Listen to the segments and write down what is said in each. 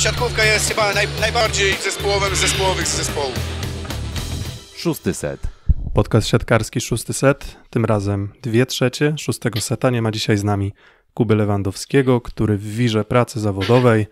siatkówka jest chyba naj, najbardziej zespołowym z zespołowych z zespołu. Szósty set. Podcast siatkarski szósty set, tym razem dwie trzecie szóstego seta nie ma dzisiaj z nami Kuby Lewandowskiego, który w wirze pracy zawodowej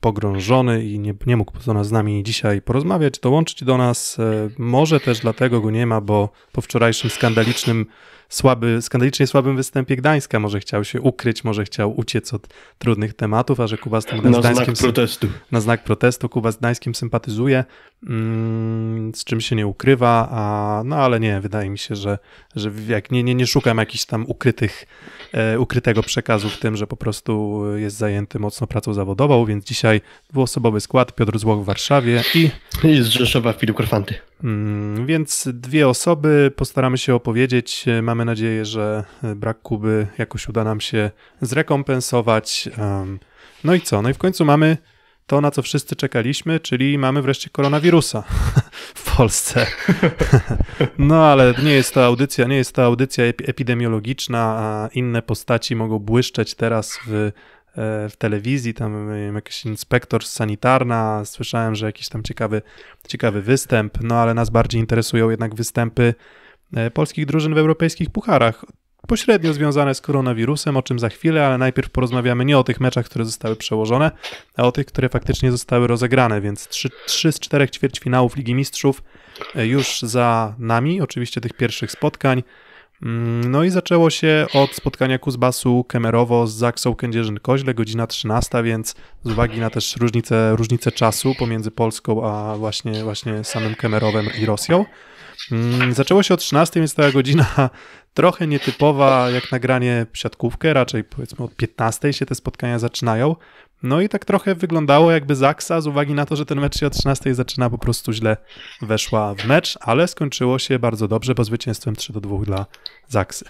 pogrążony i nie, nie mógł z nami dzisiaj porozmawiać, dołączyć do nas. E, może też dlatego go nie ma, bo po wczorajszym skandalicznym, słaby, skandalicznie słabym występie Gdańska może chciał się ukryć, może chciał uciec od trudnych tematów, a że Kuba z tym na Gdańskim... Znak protestu. Na znak protestu. Kuba z Gdańskim sympatyzuje, mm, z czym się nie ukrywa, a, no ale nie, wydaje mi się, że, że jak nie, nie, nie szukam jakichś tam ukrytych E, ukrytego przekazu w tym, że po prostu jest zajęty mocno pracą zawodową, więc dzisiaj dwuosobowy skład, Piotr Złoch w Warszawie i... I z Rzeszowa Filip Korfanty. Mm, więc dwie osoby, postaramy się opowiedzieć, e, mamy nadzieję, że e, brak Kuby jakoś uda nam się zrekompensować. No i co? No i w końcu mamy to, na co wszyscy czekaliśmy, czyli mamy wreszcie koronawirusa w Polsce. No ale nie jest to audycja, nie jest to audycja epidemiologiczna, a inne postaci mogą błyszczeć teraz w, e, w telewizji, tam e, jakiś inspektor sanitarna, słyszałem, że jakiś tam ciekawy, ciekawy występ, no ale nas bardziej interesują jednak występy e, polskich drużyn w europejskich pucharach pośrednio związane z koronawirusem, o czym za chwilę, ale najpierw porozmawiamy nie o tych meczach, które zostały przełożone, a o tych, które faktycznie zostały rozegrane, więc trzy 3 z 4 ćwierćfinałów Ligi Mistrzów e, już za nami, oczywiście tych pierwszych spotkań. Mm, no i zaczęło się od spotkania Kuzbasu Kemerowo z Zaksą Kędzierzyn-Koźle, godzina 13, więc z uwagi na też różnicę, różnicę czasu pomiędzy Polską a właśnie, właśnie samym Kemerowem i Rosją. Mm, zaczęło się o 13, więc ta godzina trochę nietypowa jak nagranie siatkówkę, raczej powiedzmy od 15 się te spotkania zaczynają. No i tak trochę wyglądało jakby Zaksa z uwagi na to, że ten mecz się od 13 zaczyna, po prostu źle weszła w mecz, ale skończyło się bardzo dobrze, bo zwycięstwem 3 do 2 dla Zaksy.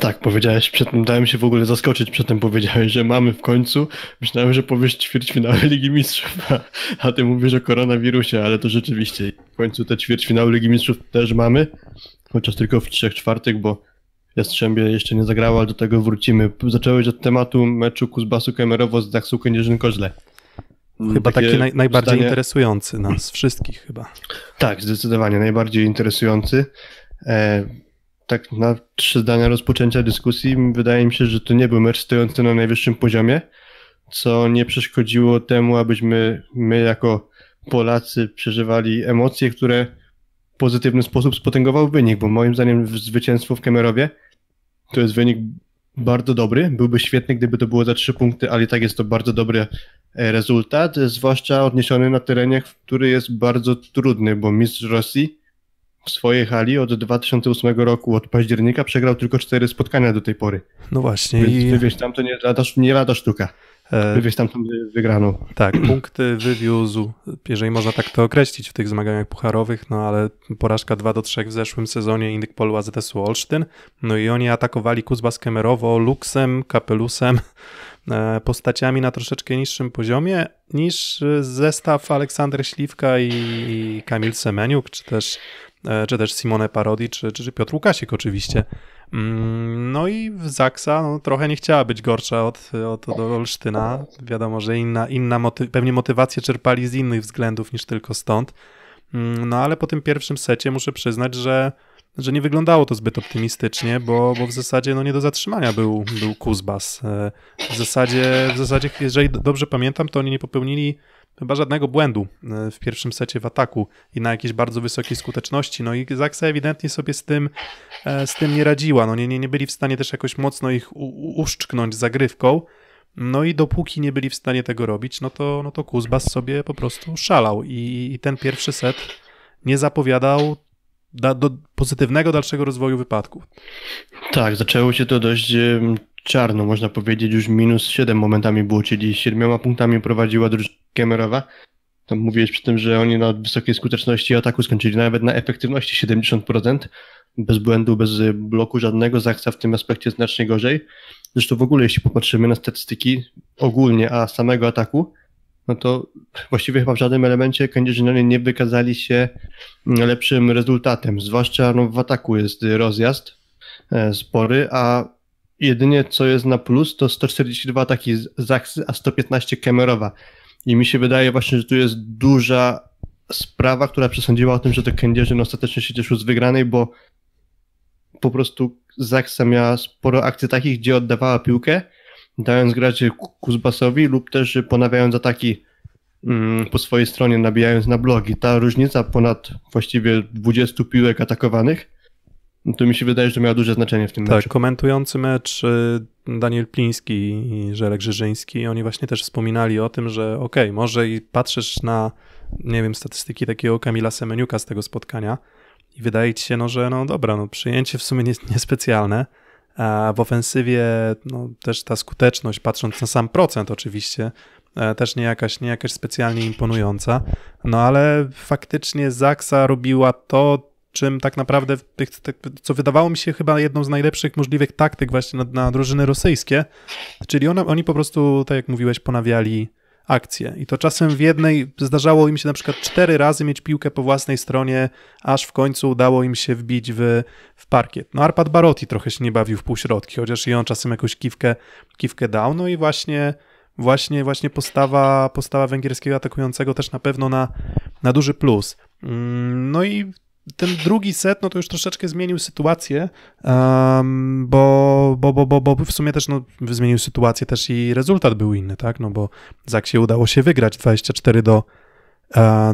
Tak, powiedziałeś przed tym, dałem się w ogóle zaskoczyć przed tym, powiedziałeś, że mamy w końcu, myślałem, że powiesz ćwierćfinały Ligi Mistrzów, a, a ty mówisz o koronawirusie, ale to rzeczywiście w końcu te ćwierćfinały Ligi Mistrzów też mamy chociaż tylko w trzech czwartych, bo Jastrzębie jeszcze nie zagrało, ale do tego wrócimy. Zacząłeś od tematu meczu Kuzbasu Kemerowo z Dachsu Kędzierzyn-Koźle. Mm, chyba taki naj, najbardziej zdanie... interesujący nas wszystkich chyba. Tak, zdecydowanie najbardziej interesujący. E, tak na trzy zdania rozpoczęcia dyskusji wydaje mi się, że to nie był mecz stojący na najwyższym poziomie, co nie przeszkodziło temu, abyśmy my jako Polacy przeżywali emocje, które pozytywny sposób spotęgował wynik, bo moim zdaniem zwycięstwo w Kemerowie to jest wynik bardzo dobry. Byłby świetny, gdyby to było za trzy punkty, ale i tak jest to bardzo dobry e, rezultat, zwłaszcza odniesiony na terenie, który jest bardzo trudny, bo mistrz Rosji w swojej hali od 2008 roku, od października, przegrał tylko cztery spotkania do tej pory. No właśnie. Więc i... wiesz, tam to nie lada, nie lada sztuka. E, Wywieźć tam wygraną. Tak, punkty wywiózł, jeżeli można tak to określić w tych zmaganiach pucharowych, no ale porażka 2 do 3 w zeszłym sezonie Indyk Polu AZS-u Olsztyn. No i oni atakowali Kuzbas Kemerowo luksem, kapelusem, e, postaciami na troszeczkę niższym poziomie niż zestaw Aleksander Śliwka i Kamil Semeniuk, czy też E, czy też Simone Parodi, czy, czy, czy Piotr Łukasik oczywiście. Mm, no i Zaksa no, trochę nie chciała być gorsza od, od, Olsztyna. Wiadomo, że inna, inna moty pewnie motywacje czerpali z innych względów niż tylko stąd. Mm, no ale po tym pierwszym secie muszę przyznać, że, że nie wyglądało to zbyt optymistycznie, bo, bo w zasadzie no, nie do zatrzymania był, był Kuzbas. E, w zasadzie, w zasadzie, jeżeli dobrze pamiętam, to oni nie popełnili chyba żadnego błędu e, w pierwszym secie w ataku i na jakiejś bardzo wysokiej skuteczności. No i Zaksa ewidentnie sobie z tym, e, z tym nie radziła. No nie, nie, nie byli w stanie też jakoś mocno ich u, uszczknąć zagrywką. No i dopóki nie byli w stanie tego robić, no to, no to Kuzbas sobie po prostu szalał i, i ten pierwszy set nie zapowiadał da, do pozytywnego dalszego rozwoju wypadków. Tak, zaczęło się to dość czarno, można powiedzieć, już minus 7 momentami było, czyli 7 punktami prowadziła drużyna Kemerowa. Tam mówiłeś przy tym, że oni na wysokiej skuteczności ataku skończyli nawet na efektywności 70%, bez błędu, bez bloku żadnego, Zachca w tym aspekcie znacznie gorzej. Zresztą w ogóle, jeśli popatrzymy na statystyki ogólnie, a samego ataku, no to właściwie chyba w żadnym elemencie Kędzierzynianie nie wykazali się lepszym rezultatem, zwłaszcza no, w ataku jest rozjazd e, spory, a Jedynie co jest na plus to 142 ataki z Zaksy, a 115 Kemerowa. I mi się wydaje właśnie, że tu jest duża sprawa, która przesądziła o tym, że to Kędzierzyn no, ostatecznie się cieszył z wygranej, bo po prostu Zaksa miała sporo akcji takich, gdzie oddawała piłkę, dając graczy Kuzbasowi lub też ponawiając ataki mm, po swojej stronie, nabijając na blogi. Ta różnica ponad właściwie 20 piłek atakowanych no to mi się wydaje, że miało duże znaczenie w tym tak, meczu. Tak, komentujący mecz y, Daniel Pliński i Żelek Grzyżyński, oni właśnie też wspominali o tym, że okej, okay, może i patrzysz na, nie wiem, statystyki takiego Kamila Semeniuka z tego spotkania i wydaje ci się, no, że no dobra, no przyjęcie w sumie niespecjalne, nie a w ofensywie no, też ta skuteczność, patrząc na sam procent oczywiście, e, też nie jakaś, nie jakaś specjalnie imponująca, no ale faktycznie Zaksa robiła to, czym tak naprawdę, co wydawało mi się chyba jedną z najlepszych możliwych taktyk właśnie na, na drużyny rosyjskie, czyli ona, oni po prostu, tak jak mówiłeś, ponawiali akcje. I to czasem w jednej zdarzało im się na przykład cztery razy mieć piłkę po własnej stronie, aż w końcu udało im się wbić w, w parkiet. No Arpad Baroti trochę się nie bawił w półśrodki, chociaż i on czasem jakąś kiwkę, kiwkę dał. No i właśnie, właśnie, właśnie postawa, postawa węgierskiego atakującego też na pewno na, na duży plus. Mm, no i ten drugi set, no to już troszeczkę zmienił sytuację, um, bo, bo, bo, bo, bo w sumie też no, zmienił sytuację też i rezultat był inny, tak? No bo Zaksie udało się wygrać 24 do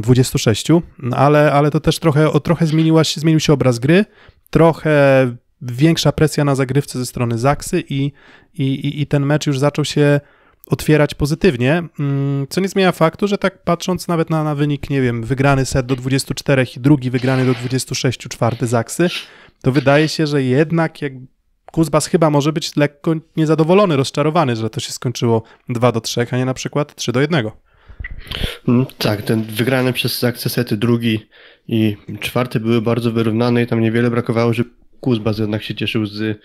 26, e, no ale, ale to też trochę, o, trochę zmieniła się, zmienił się obraz gry, trochę większa presja na zagrywce ze strony Zaksy i, i, i, i ten mecz już zaczął się otwierać pozytywnie, mm, co nie zmienia faktu, że tak patrząc nawet na, na wynik, nie wiem, wygrany set do 24 i drugi wygrany do 26, czwarty zaksy, to wydaje się, że jednak jak Kuzbas chyba może być lekko niezadowolony, rozczarowany, że to się skończyło 2 do 3, a nie na przykład 3 do 1. Mm, tak, ten wygrany przez akcję sety drugi i czwarty były bardzo wyrównane i tam niewiele brakowało, że Kuzbas jednak się cieszył z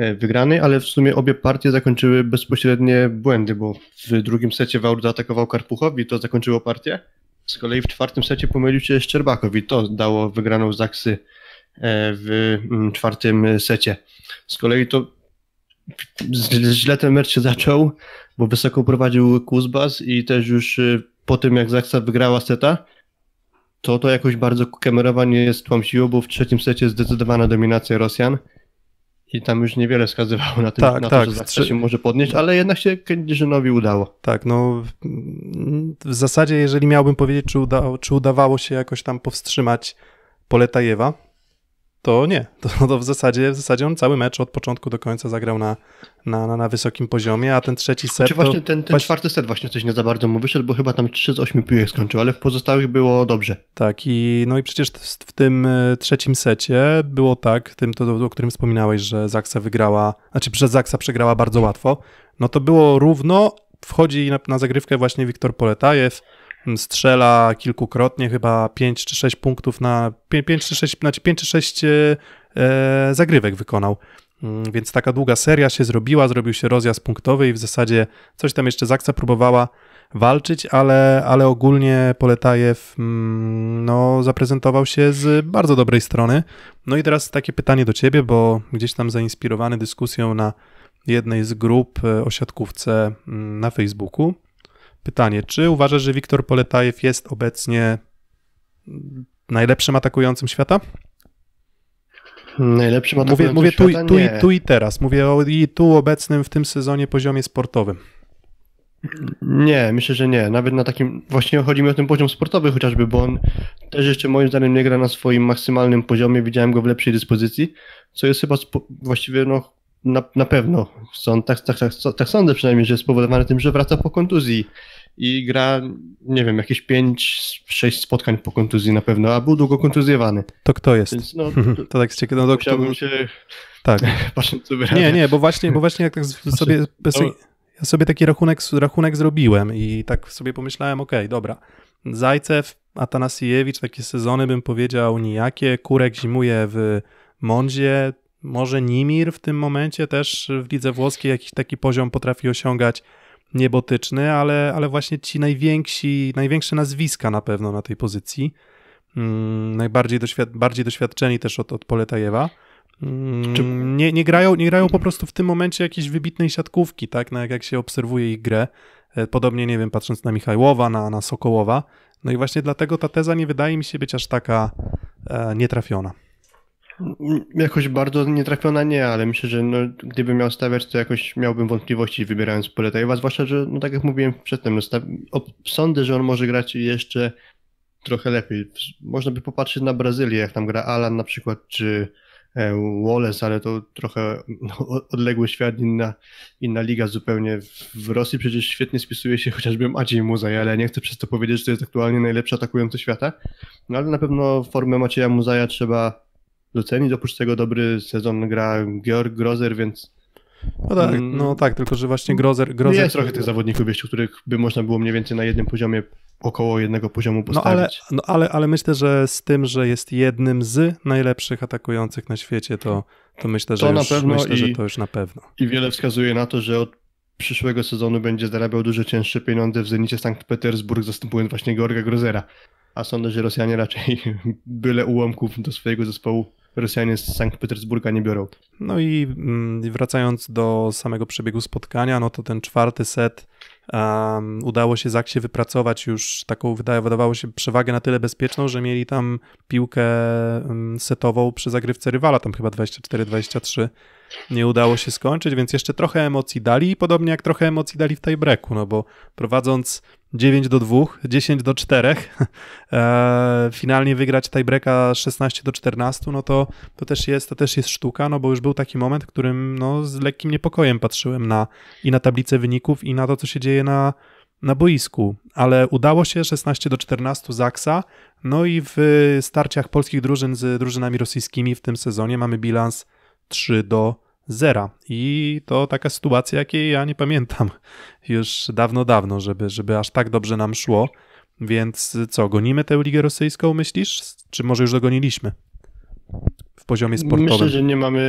E, wygrany, ale w sumie obie partie zakończyły bezpośrednie błędy, bo w drugim secie Waur zaatakował Karpuchowi, to zakończyło partię. Z kolei w czwartym secie pomylił się Szczerbakowi, to dało wygraną Zaksy e, w mm, czwartym secie. Z kolei to źle ten mecz się zaczął, bo wysoko prowadził Kuzbas i też już e, po tym jak Zaksa wygrała seta, to to jakoś bardzo kamerowa nie jest tą bo w trzecim secie zdecydowana dominacja Rosjan. I tam już niewiele wskazywało na, tym, tak, na tak, to, że tak. Zawsze się może podnieść, ale jednak się Kędzierzynowi udało. Tak, no w zasadzie jeżeli miałbym powiedzieć, czy, uda, czy udawało się jakoś tam powstrzymać Poletajewa, to nie. To, no to, w, zasadzie, w zasadzie on cały mecz od początku do końca zagrał na, na, na, na wysokim poziomie, a ten trzeci set. Czy znaczy właśnie ten, ten czwarty set właśnie coś nie za bardzo mu wyszedł, bo chyba tam 3 z 8 piłek skończył, ale w pozostałych było dobrze. Tak, i no i przecież w tym e, trzecim secie było tak, tym, to, o którym wspominałeś, że Zaksa wygrała, znaczy przez Zaksa przegrała bardzo łatwo. No to było równo, wchodzi na, na zagrywkę właśnie Wiktor Poletajew strzela kilkukrotnie, chyba 5 czy 6 punktów na 5 czy 6, znaczy 5 czy 6 e, e, zagrywek wykonał. Mm, więc taka długa seria się zrobiła, zrobił się rozjazd punktowy i w zasadzie coś tam jeszcze Zaksa próbowała walczyć, ale, ale ogólnie Poletajew mm, no, zaprezentował się z bardzo dobrej strony. No i teraz takie pytanie do ciebie, bo gdzieś tam zainspirowany dyskusją na jednej z grup e, o siatkówce mm, na Facebooku. Pytanie, czy uważasz, że Wiktor Poletajew jest obecnie najlepszym atakującym świata? Najlepszym atakującym mówię, mówię Tu, tu, nie. tu i teraz, mówię o i tu obecnym w tym sezonie poziomie sportowym. Nie, myślę, że nie. Nawet na takim, właśnie chodzi mi o ten poziom sportowy chociażby, bo on też jeszcze moim zdaniem nie gra na swoim maksymalnym poziomie. Widziałem go w lepszej dyspozycji, co jest chyba właściwie no, na, na pewno są, tak, tak, tak, tak sądzę przynajmniej, że jest spowodowane tym, że wraca po kontuzji i gra, nie wiem, jakieś 5-6 spotkań po kontuzji na pewno, a był długo kontuzjowany. To kto jest? Więc no, to tak ciekawe, no, się... Tak. nie, nie, bo właśnie, bo właśnie jak tak sobie... No. Ja sobie taki rachunek, rachunek zrobiłem i tak sobie pomyślałem, okej, okay, dobra, Zajcew, Atanasiewicz, takie sezony bym powiedział nijakie, Kurek zimuje w Mądzie, może Nimir w tym momencie też w lidze włoskiej jakiś taki poziom potrafi osiągać niebotyczny, ale, ale właśnie ci najwięksi, największe nazwiska na pewno na tej pozycji, mm, najbardziej doświad bardziej doświadczeni też od, od Poletajewa, mm, nie, nie, grają, nie grają po prostu w tym momencie jakiejś wybitnej siatkówki, tak, no, jak, jak się obserwuje ich grę. E, podobnie, nie wiem, patrząc na Michajłowa, na, na Sokołowa. No i właśnie dlatego ta teza nie wydaje mi się być aż taka e, nietrafiona. Jakoś bardzo nietrafiona nie, ale myślę, że no, gdybym miał stawiać, to jakoś miałbym wątpliwości wybierając Poletajewa, zwłaszcza, że no, tak jak mówiłem przedtem, no, sądzę, że on może grać jeszcze trochę lepiej. Można by popatrzeć na Brazylię, jak tam gra Alan na przykład, czy e, Wallace, ale to trochę no, odległy świat, inna, inna liga zupełnie. W Rosji przecież świetnie spisuje się chociażby Maciej Muzaj, ale nie chcę przez to powiedzieć, że to jest aktualnie najlepszy atakujący świata. No ale na pewno formę Macieja Muzaja trzeba docenić. Oprócz tego dobry sezon gra Georg Grozer, więc no tak, mm. no tak, tylko że właśnie Grozer... Grozer... Jest trochę tych zawodników jeszcze, których by można było mniej więcej na jednym poziomie, około jednego poziomu postawić. No ale, no ale, ale myślę, że z tym, że jest jednym z najlepszych atakujących na świecie, to, to myślę, że, to już, na pewno myślę, i, że to już na pewno. I wiele wskazuje na to, że od przyszłego sezonu będzie zarabiał dużo cięższe pieniądze w Zenicie Sankt Petersburg, zastępując właśnie Georga Grozera. A sądzę, że Rosjanie raczej byle ułomków do swojego zespołu Rosjanie z Sankt Petersburga nie biorą. No mm, i wracając do samego przebiegu spotkania, no to ten czwarty set um, udało się Zaksie wypracować już taką, wydawało się, przewagę na tyle bezpieczną, że mieli tam piłkę setową przy zagrywce rywala, tam chyba 24-23 nie udało się skończyć, więc jeszcze trochę emocji dali, podobnie jak trochę emocji dali w tiebreaku, no bo prowadząc 9 do 2, 10 do 4, e, finalnie wygrać tiebreaka 16 do 14, no to, to też jest, to też jest sztuka, no bo już był taki moment, w którym no, z lekkim niepokojem patrzyłem na i na tablicę wyników i na to, co się dzieje na, na boisku, ale udało się 16 do 14 Zaksa. No i w starciach polskich drużyn z drużynami rosyjskimi w tym sezonie mamy bilans 3 do 0. I to taka sytuacja, jakiej ja nie pamiętam już dawno, dawno, żeby, żeby aż tak dobrze nam szło. Więc co, gonimy tę ligę rosyjską, myślisz? Czy może już dogoniliśmy w poziomie sportowym? Myślę, że nie mamy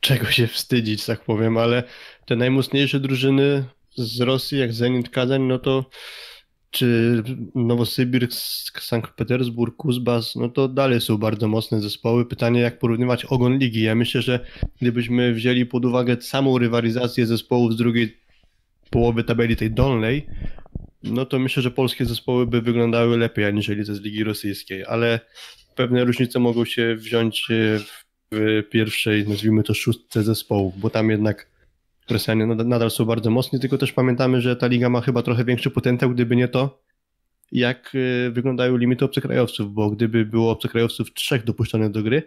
czego się wstydzić, tak powiem, ale te najmocniejsze drużyny z Rosji, jak Zenit Kazań, no to czy Nowosybirsk, Sankt Petersburg, Kuzbas, no to dalej są bardzo mocne zespoły. Pytanie, jak porównywać ogon ligi. Ja myślę, że gdybyśmy wzięli pod uwagę samą rywalizację zespołów z drugiej połowy tabeli tej dolnej, no to myślę, że polskie zespoły by wyglądały lepiej aniżeli ze z ligi rosyjskiej, ale pewne różnice mogą się wziąć e, w pierwszej, nazwijmy to szóstce zespołów, bo tam jednak Presjanie nadal, nadal są bardzo mocni, tylko też pamiętamy, że ta liga ma chyba trochę większy potencjał, gdyby nie to, jak y, wyglądają limity obcokrajowców, bo gdyby było obcokrajowców trzech dopuszczonych do gry,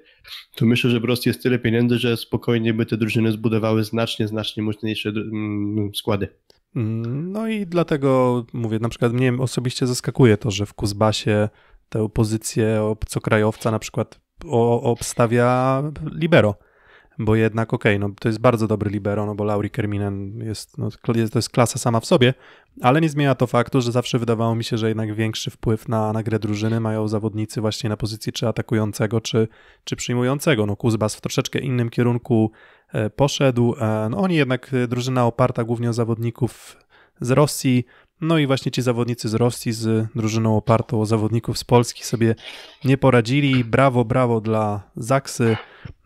to myślę, że w Rosji jest tyle pieniędzy, że spokojnie by te drużyny zbudowały znacznie, znacznie mocniejsze y, mm, składy. Mm, no i dlatego mówię, na przykład mnie osobiście zaskakuje to, że w Kuzbasie tę pozycję obcokrajowca na przykład obstawia libero bo jednak okej, okay, no to jest bardzo dobry libero, no bo Lauri Kerminen jest, no, to jest klasa sama w sobie, ale nie zmienia to faktu, że zawsze wydawało mi się, że jednak większy wpływ na, na grę drużyny mają zawodnicy właśnie na pozycji czy atakującego, czy, czy przyjmującego. No Kuzbas w troszeczkę innym kierunku e, poszedł, e, no oni jednak, e, drużyna oparta głównie o zawodników z Rosji, no i właśnie ci zawodnicy z Rosji z drużyną opartą o zawodników z Polski sobie nie poradzili. Brawo, brawo dla Zaksy.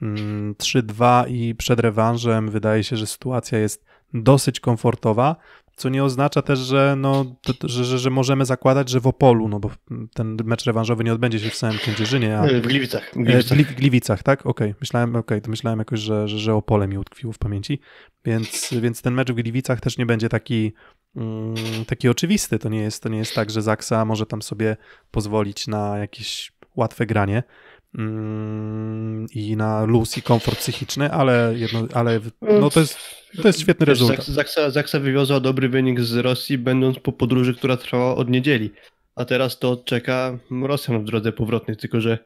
3-2 mm, i przed rewanżem wydaje się, że sytuacja jest dosyć komfortowa, co nie oznacza też, że, no, że, że, że możemy zakładać, że w Opolu, no bo ten mecz rewanżowy nie odbędzie się w samym Kędzierzynie. A... W Gliwicach. W e, Gliwicach, Gli, Gliwicach tak? Okej, okay. myślałem, okay. to myślałem jakoś, że, że, że Opole mi utkwiło w pamięci, więc, więc ten mecz w Gliwicach też nie będzie taki, mm, taki oczywisty. To nie, jest, to nie jest tak, że Zaksa może tam sobie pozwolić na jakieś łatwe granie. Mm, i na luz i komfort psychiczny, ale, jedno, ale no to, jest, to jest świetny Wiesz, rezultat. Zaksa, Zaksa wywiozła dobry wynik z Rosji, będąc po podróży, która trwała od niedzieli, a teraz to czeka Rosjan w drodze powrotnej, tylko że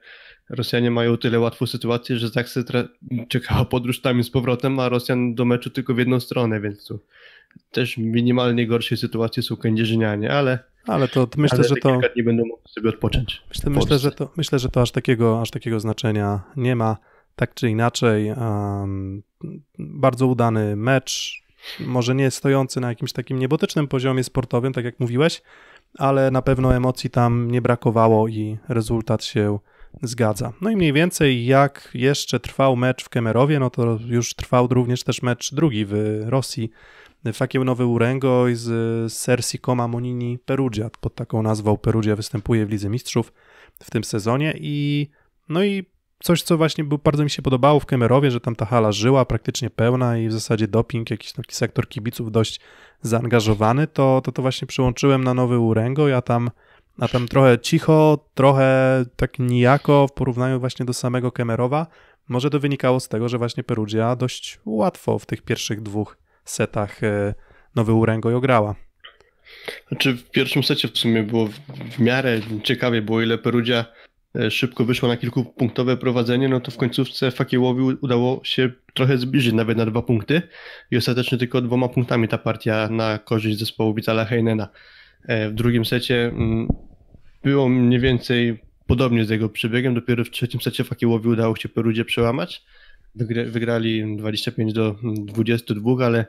Rosjanie mają tyle łatwą sytuację, że Zaksa czekała podróż tam i z powrotem, a Rosjan do meczu tylko w jedną stronę, więc tu też w minimalnie gorszej sytuacji są kędzierzynianie, ale ale to, to myślę, ale że to. nie będą mogli sobie odpocząć. Myślę, myślę, że to, myślę, że to aż takiego, aż takiego znaczenia nie ma. Tak czy inaczej, um, bardzo udany mecz. Może nie stojący na jakimś takim niebotycznym poziomie sportowym, tak jak mówiłeś, ale na pewno emocji tam nie brakowało i rezultat się zgadza. No i mniej więcej jak jeszcze trwał mecz w Kemerowie, no to już trwał również też mecz drugi w Rosji Fakiełnowy Urengo z Sersi Koma Monini Perugia. Pod taką nazwą Perugia występuje w Lidze Mistrzów w tym sezonie i no i coś, co właśnie bardzo mi się podobało w Kemerowie, że tam ta hala żyła praktycznie pełna i w zasadzie doping, jakiś taki sektor kibiców dość zaangażowany, to to, to właśnie przyłączyłem na Nowy Urengo, ja tam a tam trochę cicho, trochę tak nijako w porównaniu właśnie do samego Kemerowa. Może to wynikało z tego, że właśnie Perugia dość łatwo w tych pierwszych dwóch setach e, nowy Urengo i ograła. Znaczy w pierwszym secie w sumie było w miarę ciekawie, było ile Perudzia e, szybko wyszło na kilkupunktowe prowadzenie, no to w końcówce Fakiełowi udało się trochę zbliżyć nawet na dwa punkty i ostatecznie tylko dwoma punktami ta partia na korzyść zespołu Witala Heinena. E, w drugim secie mm, było mniej więcej podobnie z jego przebiegiem, dopiero w trzecim secie Fakiełowi udało się Perudzie przełamać wygrali 25 do 22, ale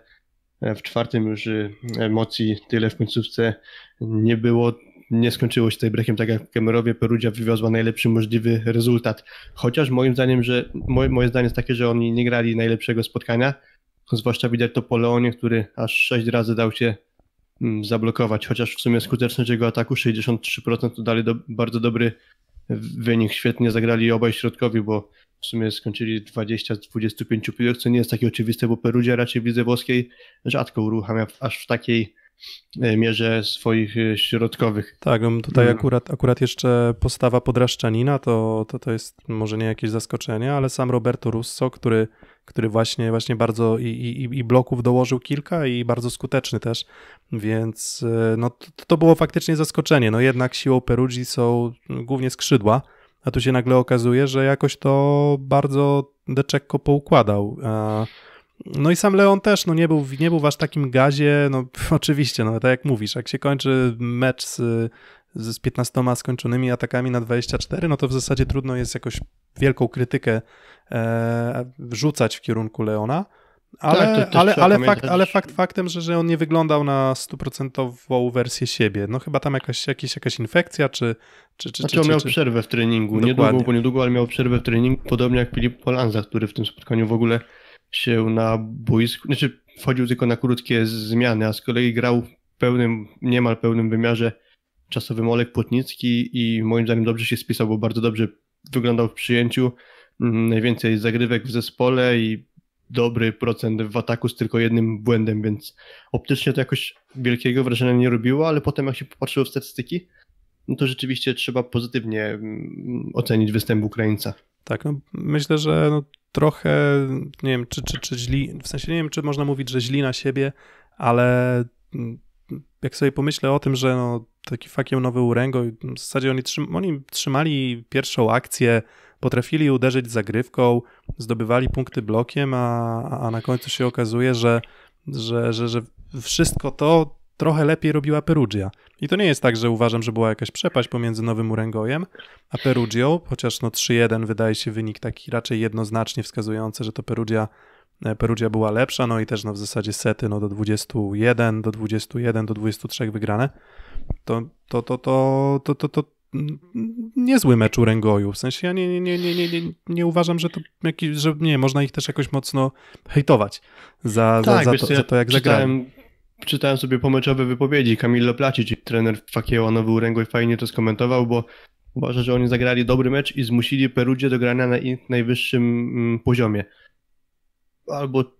e, w czwartym już y, emocji tyle w końcówce nie było. Nie skończyło się tutaj brekiem, tak jak w Kemerowie Perudzia wywiozła najlepszy możliwy rezultat. Chociaż moim zdaniem, że moje, moje zdanie jest takie, że oni nie grali najlepszego spotkania, zwłaszcza widać to po Leonie, który aż 6 razy dał się mm, zablokować, chociaż w sumie skuteczność jego ataku 63% to dali do, bardzo dobry wynik. Świetnie zagrali obaj środkowi, bo w sumie skończyli 20 z 25 piłek, co nie jest takie oczywiste, bo Perugia raczej w Włoskiej rzadko uruchamia aż w takiej e, mierze swoich e, środkowych. Tak, tutaj mm. akurat, akurat jeszcze postawa podraszczanina to, to, to jest może nie jakieś zaskoczenie, ale sam Roberto Russo, który, który właśnie, właśnie bardzo i, i, i bloków dołożył kilka i bardzo skuteczny też, więc e, no, to, to było faktycznie zaskoczenie. No jednak siłą Perugii są głównie skrzydła, a tu się nagle okazuje, że jakoś to bardzo Deczekko poukładał. No i sam Leon też no nie, był, nie był w aż takim gazie, no oczywiście, no tak jak mówisz, jak się kończy mecz z, z 15 skończonymi atakami na 24, no to w zasadzie trudno jest jakoś wielką krytykę e, rzucać w kierunku Leona, ale, tak, ale, ale, fakt, ale fakt faktem, że, że on nie wyglądał na stuprocentową wersję siebie. No chyba tam jakaś, jakaś, jakaś infekcja, czy... czy, czy znaczy on miał czy, przerwę w treningu. Niedługo, bo niedługo, ale miał przerwę w treningu. Podobnie jak Filip Polanza, który w tym spotkaniu w ogóle się na boisku... Znaczy wchodził tylko na krótkie zmiany, a z kolei grał w pełnym, niemal pełnym wymiarze czasowym Olek Płotnicki i moim zdaniem dobrze się spisał, bo bardzo dobrze wyglądał w przyjęciu. Mm, najwięcej zagrywek w zespole i dobry procent w ataku z tylko jednym błędem, więc optycznie to jakoś wielkiego wrażenia nie robiło, ale potem jak się popatrzyło w statystyki, no to rzeczywiście trzeba pozytywnie mm, ocenić występ Ukraińca. Tak, no myślę, że no trochę, nie wiem, czy, czy, czy źli, w sensie nie wiem, czy można mówić, że źli na siebie, ale mm, jak sobie pomyślę o tym, że no, taki fakiem nowy Urengo, w zasadzie oni, oni trzymali pierwszą akcję, potrafili uderzyć zagrywką, zdobywali punkty blokiem, a, a na końcu się okazuje, że, że, że, że wszystko to trochę lepiej robiła Perugia. I to nie jest tak, że uważam, że była jakaś przepaść pomiędzy Nowym Urengojem a Perugią, chociaż no 3-1 wydaje się wynik taki raczej jednoznacznie wskazujący, że to Perugia, e, Perugia była lepsza, no i też no w zasadzie sety no do 21, do 21, do 23 wygrane. To, to, to, to, to, to, to, niezły mecz u Rengoju. W sensie ja nie, nie, nie, nie, nie, nie uważam, że to jakiś, że nie, można ich też jakoś mocno hejtować za, tak, za, za, to, ja za to, jak zagrałem. Czytałem sobie pomeczowe wypowiedzi. Kamilo Placic, trener Fakieła Nowy Uręgoj, fajnie to skomentował, bo uważa, że oni zagrali dobry mecz i zmusili Perudzie do grania na najwyższym mm, poziomie. Albo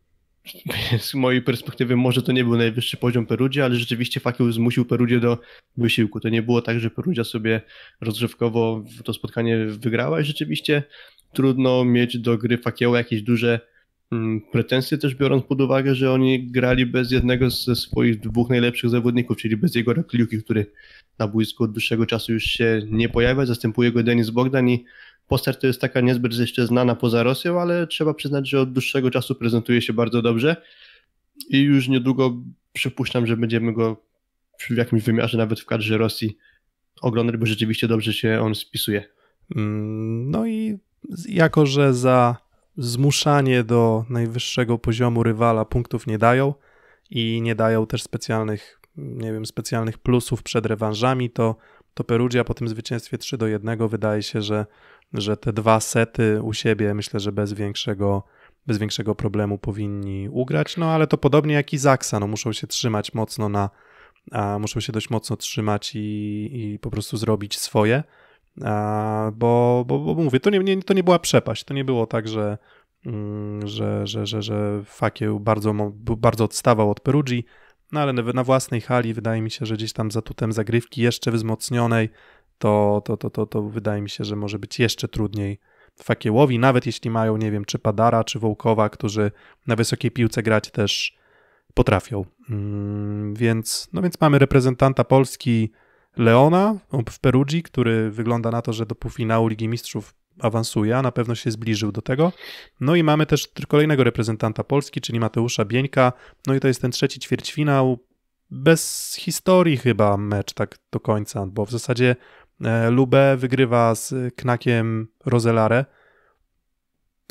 z mojej perspektywy może to nie był najwyższy poziom Perugia, ale rzeczywiście fakieł zmusił Perugię do wysiłku. To nie było tak, że Perugia sobie rozrywkowo to spotkanie wygrała i rzeczywiście trudno mieć do gry Fakieła jakieś duże mm, pretensje też biorąc pod uwagę, że oni grali bez jednego ze swoich dwóch najlepszych zawodników, czyli bez jego Kliuki, który na boisku od dłuższego czasu już się nie pojawia, zastępuje go Denis Bogdan i Postać to jest taka niezbyt jeszcze znana poza Rosją, ale trzeba przyznać, że od dłuższego czasu prezentuje się bardzo dobrze i już niedługo przypuszczam, że będziemy go w jakimś wymiarze, nawet w kadrze Rosji, oglądać, bo rzeczywiście dobrze się on spisuje. Mm, no i jako, że za zmuszanie do najwyższego poziomu rywala punktów nie dają i nie dają też specjalnych, nie wiem, specjalnych plusów przed rewanżami, to to Perugia po tym zwycięstwie 3 do 1 wydaje się, że, że te dwa sety u siebie myślę, że bez większego, bez większego problemu powinni ugrać. No ale to podobnie jak i Zaksa, no muszą się trzymać mocno na, a, muszą się dość mocno trzymać i, i po prostu zrobić swoje. A, bo, bo, bo mówię, to nie, nie, to nie była przepaść, to nie było tak, że, mm, że, że, że, że Fakieł bardzo, bardzo odstawał od Perugii, no ale na własnej hali wydaje mi się, że gdzieś tam za tutem zagrywki jeszcze wzmocnionej, to, to, to, to, to wydaje mi się, że może być jeszcze trudniej Fakiełowi, nawet jeśli mają, nie wiem, czy Padara, czy Wołkowa, którzy na wysokiej piłce grać też potrafią. Mm, więc, no więc mamy reprezentanta Polski Leona w Perugii, który wygląda na to, że do półfinału Ligi Mistrzów awansuje, a na pewno się zbliżył do tego. No i mamy też kolejnego reprezentanta Polski, czyli Mateusza Bieńka. No i to jest ten trzeci ćwierćfinał. Bez historii chyba mecz tak do końca, bo w zasadzie e, Lube wygrywa z Knakiem Rozelare.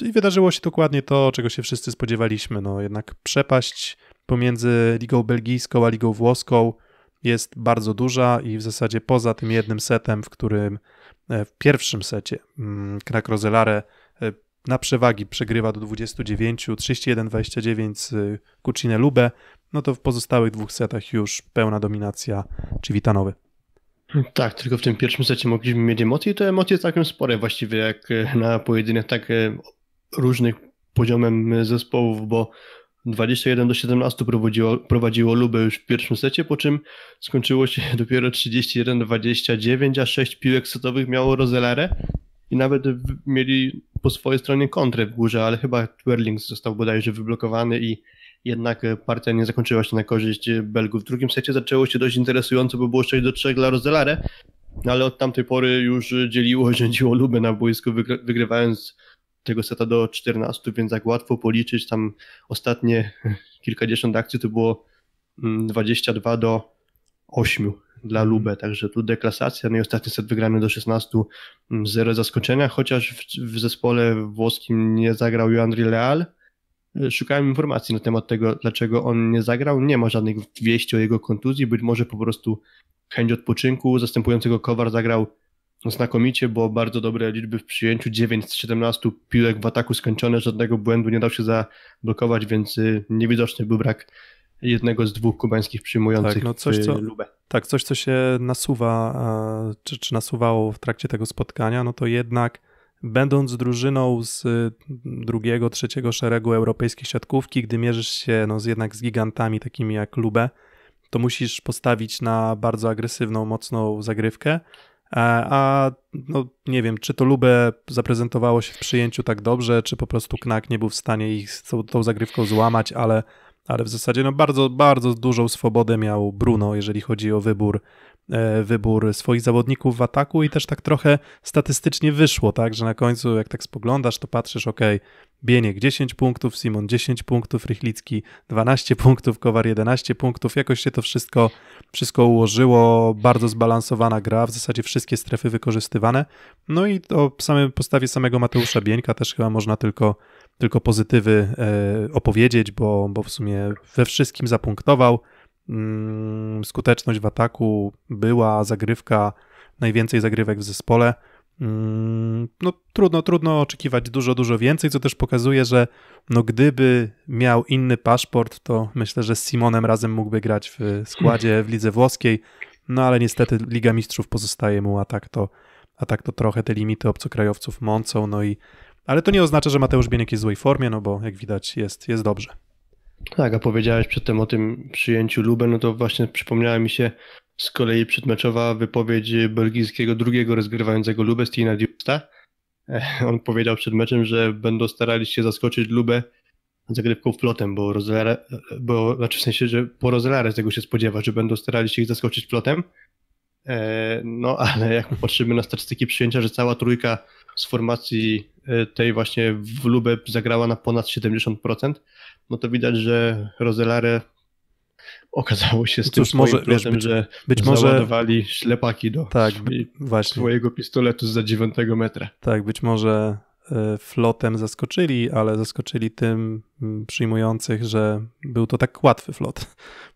I wydarzyło się dokładnie to, czego się wszyscy spodziewaliśmy. No jednak przepaść pomiędzy ligą belgijską a ligą włoską jest bardzo duża i w zasadzie poza tym jednym setem, w którym E, w pierwszym secie mm, Knak e, na przewagi przegrywa do 29, 31-29 z y, Kucinę Lubę, no to w pozostałych dwóch setach już pełna dominacja Czywitanowy. Tak, tylko w tym pierwszym secie mogliśmy mieć emocje i te emocje całkiem spore właściwie, jak e, na pojedynkach tak różnych poziomem zespołów, bo 21 do 17 prowadziło, prowadziło Lubę już w pierwszym secie, po czym skończyło się dopiero 31-29, a 6 piłek setowych miało Rozelarę i nawet mieli po swojej stronie kontrę w górze, ale chyba Twirlings został bodajże wyblokowany i jednak e, partia nie zakończyła się na korzyść e, Belgów. W drugim secie zaczęło się dość interesująco, bo było 6 do 3 dla Rozelare, no ale od tamtej pory już e, dzieliło, rządziło Lubę na boisku, wygrywając tego seta do 14, więc jak łatwo policzyć, tam ostatnie kilkadziesiąt akcji to było 22 mm, do 8 dla mhm. Lube, także tu deklasacja, no i ostatni set wygrany do 16, mm, zero zaskoczenia, chociaż w, w zespole włoskim nie zagrał Joan Leal, e, szukałem informacji na temat tego, dlaczego on nie zagrał. Nie ma żadnych wieści o jego kontuzji, być może po prostu chęć odpoczynku. Zastępującego Kowar zagrał no, znakomicie, było bardzo dobre liczby w przyjęciu, 9 z 17 piłek w ataku skończone, żadnego błędu nie dał się zablokować, więc y, niewidoczny był brak jednego z dwóch kubańskich przyjmujących tak, no coś, y, co, Lubę. Tak, coś co się nasuwa, e, czy, czy nasuwało w trakcie tego spotkania, no to jednak będąc drużyną z y, drugiego, trzeciego szeregu europejskiej siatkówki, gdy mierzysz się no, z, jednak z gigantami takimi jak Lubę, to musisz postawić na bardzo agresywną, mocną zagrywkę, E, a no, nie wiem, czy to Lubę zaprezentowało się w przyjęciu tak dobrze, czy po prostu Knak nie był w stanie ich z tą, tą zagrywką złamać, ale ale w zasadzie no bardzo, bardzo dużą swobodę miał Bruno, jeżeli chodzi o wybór E, wybór swoich zawodników w ataku i też tak trochę statystycznie wyszło, tak, że na końcu jak tak spoglądasz, to patrzysz, ok, Bieniek 10 punktów, Simon 10 punktów, Rychlicki 12 punktów, Kowar 11 punktów, jakoś się to wszystko, wszystko ułożyło, bardzo zbalansowana gra, w zasadzie wszystkie strefy wykorzystywane, no i to samej postawie samego Mateusza Bieńka też chyba można tylko tylko pozytywy e, opowiedzieć, bo, bo w sumie we wszystkim zapunktował, Mm, skuteczność w ataku była, zagrywka, najwięcej zagrywek w zespole. Mm, no trudno, trudno oczekiwać dużo, dużo więcej, co też pokazuje, że no gdyby miał inny paszport, to myślę, że z Simonem razem mógłby grać w składzie w lidze włoskiej, no ale niestety Liga Mistrzów pozostaje mu, a tak to, a tak to trochę te limity obcokrajowców mącą, no i ale to nie oznacza, że Mateusz Bieniek jest w złej formie, no bo jak widać jest, jest dobrze. Tak, a powiedziałeś przedtem o tym przyjęciu Lubę, no to właśnie przypomniała mi się z kolei przedmeczowa wypowiedź belgijskiego drugiego rozgrywającego Lubę, Stina Diusta. On powiedział przed meczem, że będą starali się zaskoczyć Lubę zagrywką flotem, bo, Rozlare, bo znaczy w sensie, że po Rozlare tego się spodziewa, że będą starali się ich zaskoczyć flotem. E, no ale jak patrzymy na statystyki przyjęcia, że cała trójka z formacji e, tej właśnie w Lubę zagrała na ponad 70%, no to widać, że Rozelare okazało się z Cóż, tym może, plotem, być, że być może załadowali ślepaki do no, tak, właśnie. swojego pistoletu z za 9 metra. Tak, być może e, flotem zaskoczyli, ale zaskoczyli tym mm, przyjmujących, że był to tak łatwy flot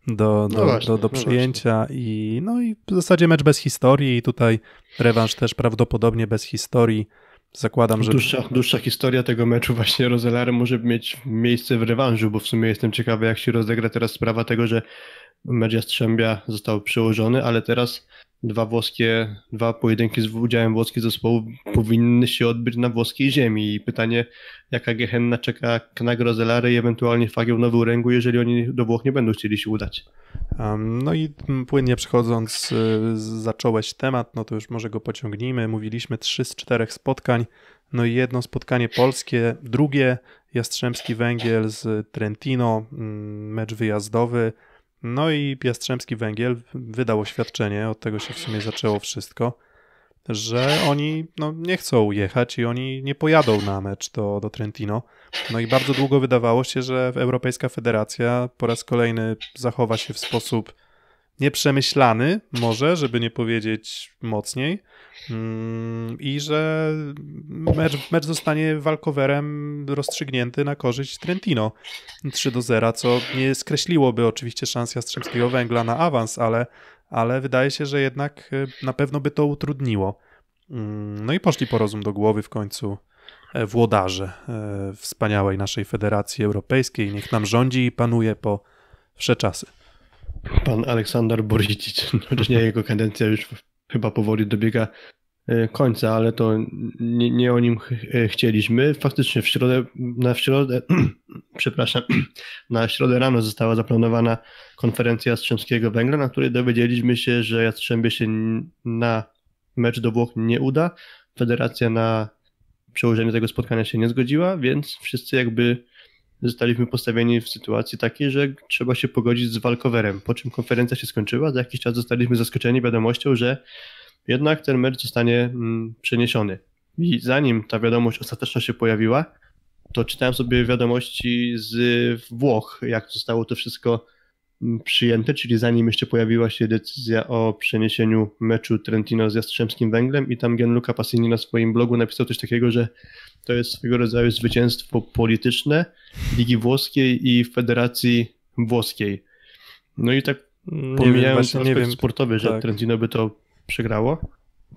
do, do, no właśnie, do, do no przyjęcia no i no i w zasadzie mecz bez historii i tutaj rewanż też prawdopodobnie bez historii Zakładam, że. Dłuższa, dłuższa historia tego meczu właśnie Rozelary może mieć miejsce w rewanżu, bo w sumie jestem ciekawy, jak się rozegra teraz sprawa tego, że mecz Jastrzębia został przełożony, ale teraz dwa włoskie, dwa pojedynki z udziałem włoskich zespołów powinny się odbyć na włoskiej ziemi i pytanie, jaka gehenna czeka Knag Rozelary i ewentualnie Fagieł Nowy Uręgu, jeżeli oni do Włoch nie będą chcieli się udać. No i płynnie przechodząc, y, zacząłeś temat, no to już może go pociągnijmy. Mówiliśmy trzy z czterech spotkań, no i jedno spotkanie polskie, drugie Jastrzębski Węgiel z Trentino, mecz wyjazdowy, no i Jastrzębski Węgiel wydał oświadczenie, od tego się w sumie zaczęło wszystko, że oni no, nie chcą jechać i oni nie pojadą na mecz do, do Trentino. No i bardzo długo wydawało się, że Europejska Federacja po raz kolejny zachowa się w sposób nieprzemyślany, może, żeby nie powiedzieć mocniej. Mm, I że mecz, mecz zostanie walkowerem rozstrzygnięty na korzyść Trentino 3 do 0, co nie skreśliłoby oczywiście szans Jastrzębskiego Węgla na awans, ale, ale wydaje się, że jednak e, na pewno by to utrudniło. Mm, no i poszli po rozum do głowy w końcu e, włodarze e, wspaniałej naszej Federacji Europejskiej. Niech nam rządzi i panuje po wsze czasy pan Aleksander Boricic. Chociaż no, jego kadencja już chyba powoli dobiega e, końca, ale to nie, nie o nim ch e, chcieliśmy. Faktycznie w środę, na w środę, przepraszam, na środę rano została zaplanowana konferencja Jastrzębskiego Węgla, na której dowiedzieliśmy się, że Jastrzębie się na mecz do Włoch nie uda. Federacja na przełożenie tego spotkania się nie zgodziła, więc wszyscy jakby zostaliśmy postawieni w sytuacji takiej, że trzeba się pogodzić z walkowerem, po czym konferencja się skończyła, za jakiś czas zostaliśmy zaskoczeni wiadomością, że jednak ten mecz zostanie mm, przeniesiony. I zanim ta wiadomość ostateczna się pojawiła, to czytałem sobie wiadomości z Włoch, jak zostało to wszystko przyjęte, czyli zanim jeszcze pojawiła się decyzja o przeniesieniu meczu Trentino z Jastrzębskim Węglem i tam Gianluca Passini na swoim blogu napisał coś takiego, że to jest swego rodzaju zwycięstwo polityczne Ligi Włoskiej i Federacji Włoskiej. No i tak pomijając nie wiem, sportowy, że tak. Trentino by to przegrało.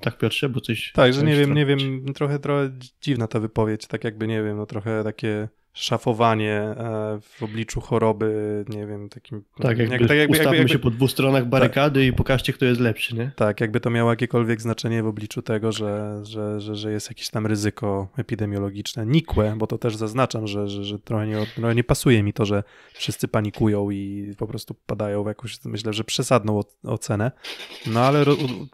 Tak Piotrze, bo coś... Tak, że nie wiem, nie wiem, trochę, trochę dziwna ta wypowiedź, tak jakby, nie wiem, no trochę takie szafowanie e, w obliczu choroby, nie wiem, takim... Tak, jakby, jak, tak jakby, ustawmy jakby, się po dwóch stronach tak. barykady tak, i pokażcie, kto jest lepszy, nie? Tak, jakby to miało jakiekolwiek znaczenie w obliczu tego, że, że, że, że jest jakieś tam ryzyko epidemiologiczne, nikłe, bo to też zaznaczam, że, że, że trochę, nie, trochę nie pasuje mi to, że wszyscy panikują i po prostu padają w jakąś, myślę, że przesadną ocenę, no ale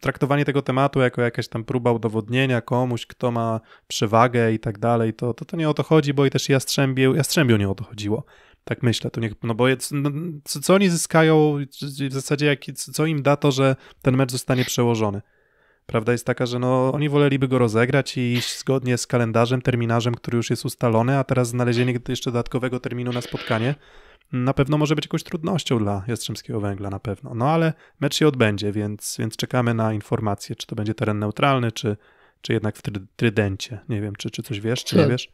traktowanie tego tematu jako jakaś tam próba udowodnienia komuś, kto ma przewagę i tak dalej, to, to, to nie o to chodzi, bo i też jastrzębie Jastrzębiu, Jastrzębiu nie o to chodziło. Tak myślę, to no bo no, co oni zyskają w zasadzie, jak, co im da to, że ten mecz zostanie przełożony? Prawda jest taka, że no, oni woleliby go rozegrać i iść zgodnie z kalendarzem, terminarzem, który już jest ustalony, a teraz znalezienie jeszcze dodatkowego terminu na spotkanie na pewno może być jakąś trudnością dla Jastrzębskiego Węgla, na pewno. No ale mecz się odbędzie, więc, więc czekamy na informację, czy to będzie teren neutralny, czy, czy jednak w trydencie. Nie wiem, czy, czy coś wiesz, czy nie wiesz?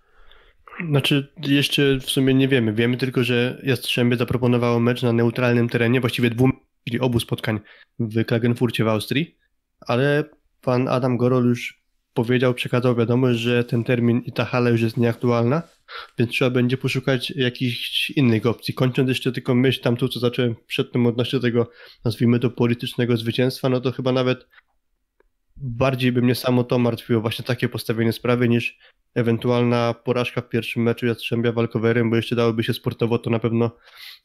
Znaczy, jeszcze w sumie nie wiemy. Wiemy tylko, że Jastrzębie zaproponowało mecz na neutralnym terenie, właściwie dwóm, czyli obu spotkań w Klagenfurcie w Austrii, ale pan Adam Gorol już powiedział, przekazał wiadomość, że ten termin i ta hala już jest nieaktualna, więc trzeba będzie poszukać jakichś innych opcji. Kończąc jeszcze tylko myśl tam tu, co zacząłem przedtem odnośnie tego, nazwijmy to, politycznego zwycięstwa, no to chyba nawet bardziej by mnie samo to martwiło, właśnie takie postawienie sprawy, niż ewentualna porażka w pierwszym meczu Jastrzębia Walkowerem, bo jeszcze dałoby się sportowo to na pewno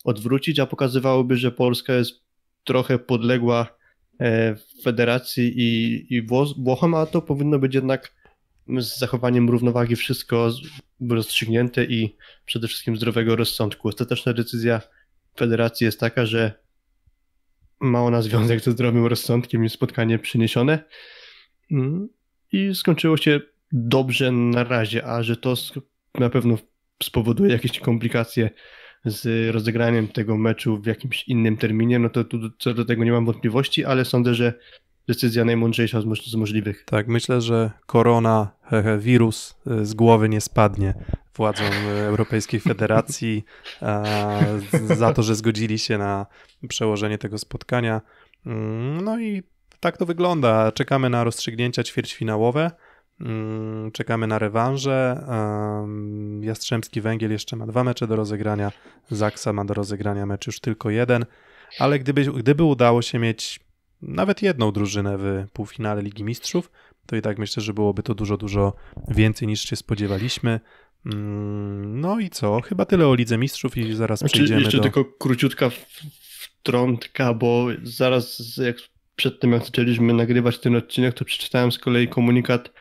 odwrócić, a pokazywałoby, że Polska jest trochę podległa e, federacji i, i Włochom, a to powinno być jednak z zachowaniem równowagi wszystko rozstrzygnięte i przede wszystkim zdrowego rozsądku. Ostateczna decyzja federacji jest taka, że ma ona związek ze zdrowym rozsądkiem i spotkanie przyniesione. Mm. I skończyło się dobrze na razie, a że to na pewno spowoduje jakieś komplikacje z rozegraniem tego meczu w jakimś innym terminie, no to tu, co do tego nie mam wątpliwości, ale sądzę, że decyzja najmądrzejsza z możliwych. Tak, myślę, że korona, wirus y, z głowy nie spadnie władzom Europejskiej Federacji za to, że zgodzili się na przełożenie tego spotkania. Mm, no i tak to wygląda. Czekamy na rozstrzygnięcia ćwierćfinałowe, mm, czekamy na rewanże. Jastrzębski Węgiel jeszcze ma dwa mecze do rozegrania, Zaksa ma do rozegrania mecz już tylko jeden, ale gdyby, gdyby udało się mieć nawet jedną drużynę w półfinale Ligi Mistrzów, to i tak myślę, że byłoby to dużo, dużo więcej niż się spodziewaliśmy. Mm, no i co? Chyba tyle o Lidze Mistrzów i zaraz znaczy, przejdziemy jeszcze do... Jeszcze tylko króciutka wtrątka, bo zaraz jak przed tym, jak zaczęliśmy nagrywać ten odcinek, to przeczytałem z kolei komunikat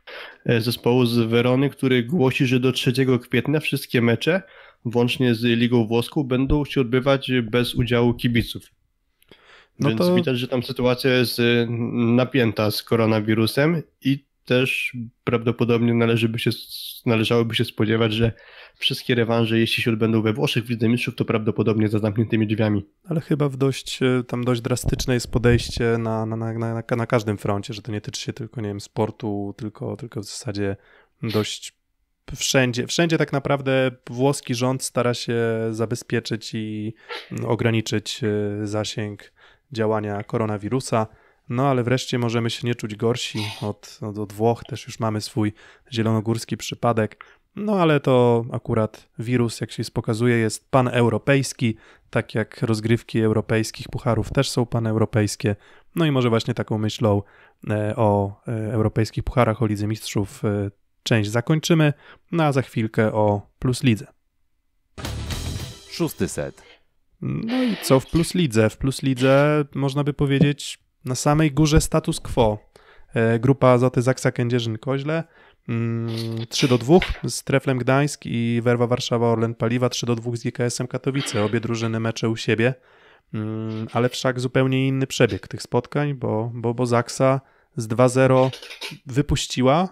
e, zespołu z Werony, który głosi, że do 3 kwietnia wszystkie mecze, włącznie z Ligą Włoską, będą się odbywać bez udziału kibiców. No Więc to... widać, że tam sytuacja jest e, napięta z koronawirusem i też prawdopodobnie należyby się, należałoby się spodziewać, że wszystkie rewanże, jeśli się odbędą we Włoszech w Lidze Mistrzów, to prawdopodobnie za zamkniętymi drzwiami. Ale chyba w dość, e, tam dość drastyczne jest podejście na, na, na, na, na każdym froncie, że to nie tyczy się tylko, nie wiem, sportu, tylko, tylko w zasadzie dość wszędzie, wszędzie tak naprawdę włoski rząd stara się zabezpieczyć i mm, ograniczyć e, zasięg działania koronawirusa. No ale wreszcie możemy się nie czuć gorsi. Od, od, od Włoch też już mamy swój zielonogórski przypadek. No ale to akurat wirus, jak się pokazuje, jest paneuropejski, tak jak rozgrywki europejskich pucharów też są paneuropejskie. No i może właśnie taką myślą e, o e, europejskich pucharach, o Lidze Mistrzów e, część zakończymy, no a za chwilkę o Plus Lidze. Szósty set. No i co w Plus Lidze? W Plus Lidze można by powiedzieć na samej górze status quo. E, grupa Azoty Zaksa Kędzierzyn-Koźle 3 mm, do 2 z Treflem Gdańsk i Werwa Warszawa Orlen Paliwa 3 do 2 z GKS-em Katowice. Obie drużyny mecze u siebie, mm, ale wszak zupełnie inny przebieg tych spotkań, bo, bo, bo Zaksa z 2-0 wypuściła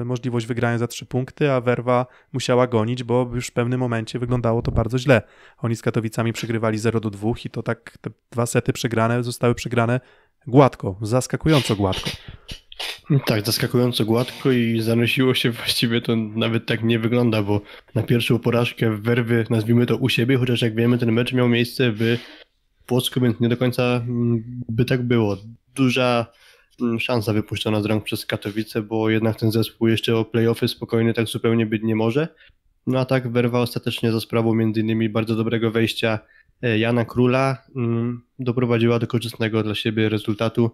e, możliwość wygrania za 3 punkty, a Werwa musiała gonić, bo już w pewnym momencie wyglądało to bardzo źle. Oni z Katowicami przegrywali 0 do 2 i to tak te dwa sety przegrane zostały przegrane Gładko, zaskakująco gładko. Tak, zaskakująco gładko i zanosiło się właściwie to nawet tak nie wygląda, bo na pierwszą porażkę werwy, nazwijmy to u siebie, chociaż jak wiemy, ten mecz miał miejsce w Płocku, więc nie do końca mm, by tak było. Duża mm, szansa wypuszczona z rąk przez Katowice, bo jednak ten zespół jeszcze o playoffy spokojny tak zupełnie być nie może. No a tak werwa ostatecznie za sprawą między innymi bardzo dobrego wejścia E, Jana Króla mm, doprowadziła do korzystnego dla siebie rezultatu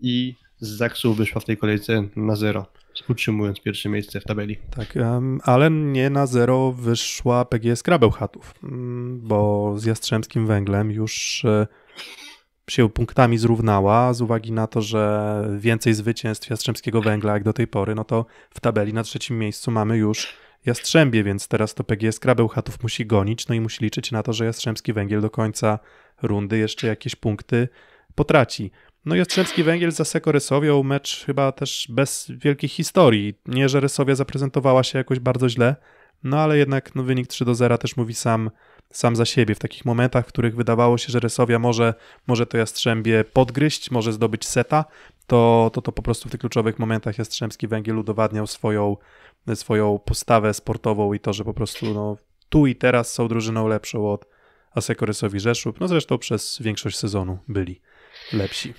i z Zaksu wyszła w tej kolejce na zero, utrzymując pierwsze miejsce w tabeli. Tak, ale nie na zero wyszła PGS Krabełchatów, mm, bo z Jastrzębskim Węglem już e, się punktami zrównała z uwagi na to, że więcej zwycięstw Jastrzębskiego Węgla jak do tej pory, no to w tabeli na trzecim miejscu mamy już Jastrzębie, więc teraz to PGS Krabeł Chatów musi gonić, no i musi liczyć na to, że Jastrzębski Węgiel do końca rundy jeszcze jakieś punkty potraci. No Jastrzębski Węgiel za Seko Rysowią, mecz chyba też bez wielkich historii. Nie, że Rysowia zaprezentowała się jakoś bardzo źle, no ale jednak no, wynik 3 do 0 też mówi sam, sam za siebie. W takich momentach, w których wydawało się, że Rysowia może, może to Jastrzębie podgryźć, może zdobyć seta, to, to to po prostu w tych kluczowych momentach Jastrzębski Węgiel udowadniał swoją, swoją postawę sportową i to, że po prostu no, tu i teraz są drużyną lepszą od Asekorysowi Rzeszów. No zresztą przez większość sezonu byli lepsi.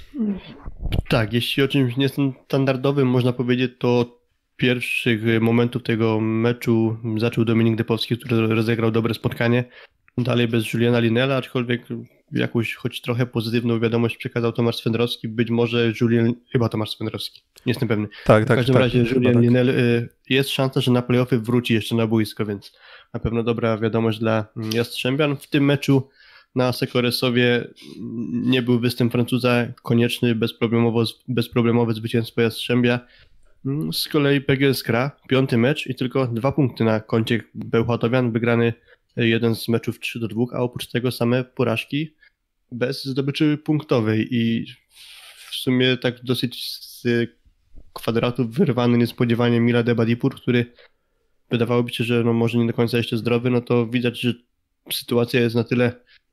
Tak, jeśli o czymś niestandardowym można powiedzieć, to pierwszych momentów tego meczu zaczął Dominik Depowski, który rozegrał dobre spotkanie dalej bez Juliana Linela, aczkolwiek jakąś choć trochę pozytywną wiadomość przekazał Tomasz Swędrowski, być może Julian, chyba Tomasz Swędrowski, nie jestem pewny. Tak, tak. W każdym tak, razie tak, Julian tak. Linel y, jest szansa, że na playoffy wróci jeszcze na boisko, więc na pewno dobra wiadomość dla mm, Jastrzębian. W tym meczu na Sekoresowie mm, nie był występ Francuza konieczny, bezproblemowo, bezproblemowe zwycięstwo Jastrzębia. Mm, z kolei PGS Kra, piąty mecz i tylko dwa punkty na koncie Bełchatowian, wygrany jeden z meczów 3 do 2, a oprócz tego same porażki bez zdobyczy punktowej i w sumie tak dosyć z kwadratów wyrwany niespodziewanie Mila Debadipur, który wydawałoby się, że no może nie do końca jeszcze zdrowy, no to widać, że sytuacja jest na tyle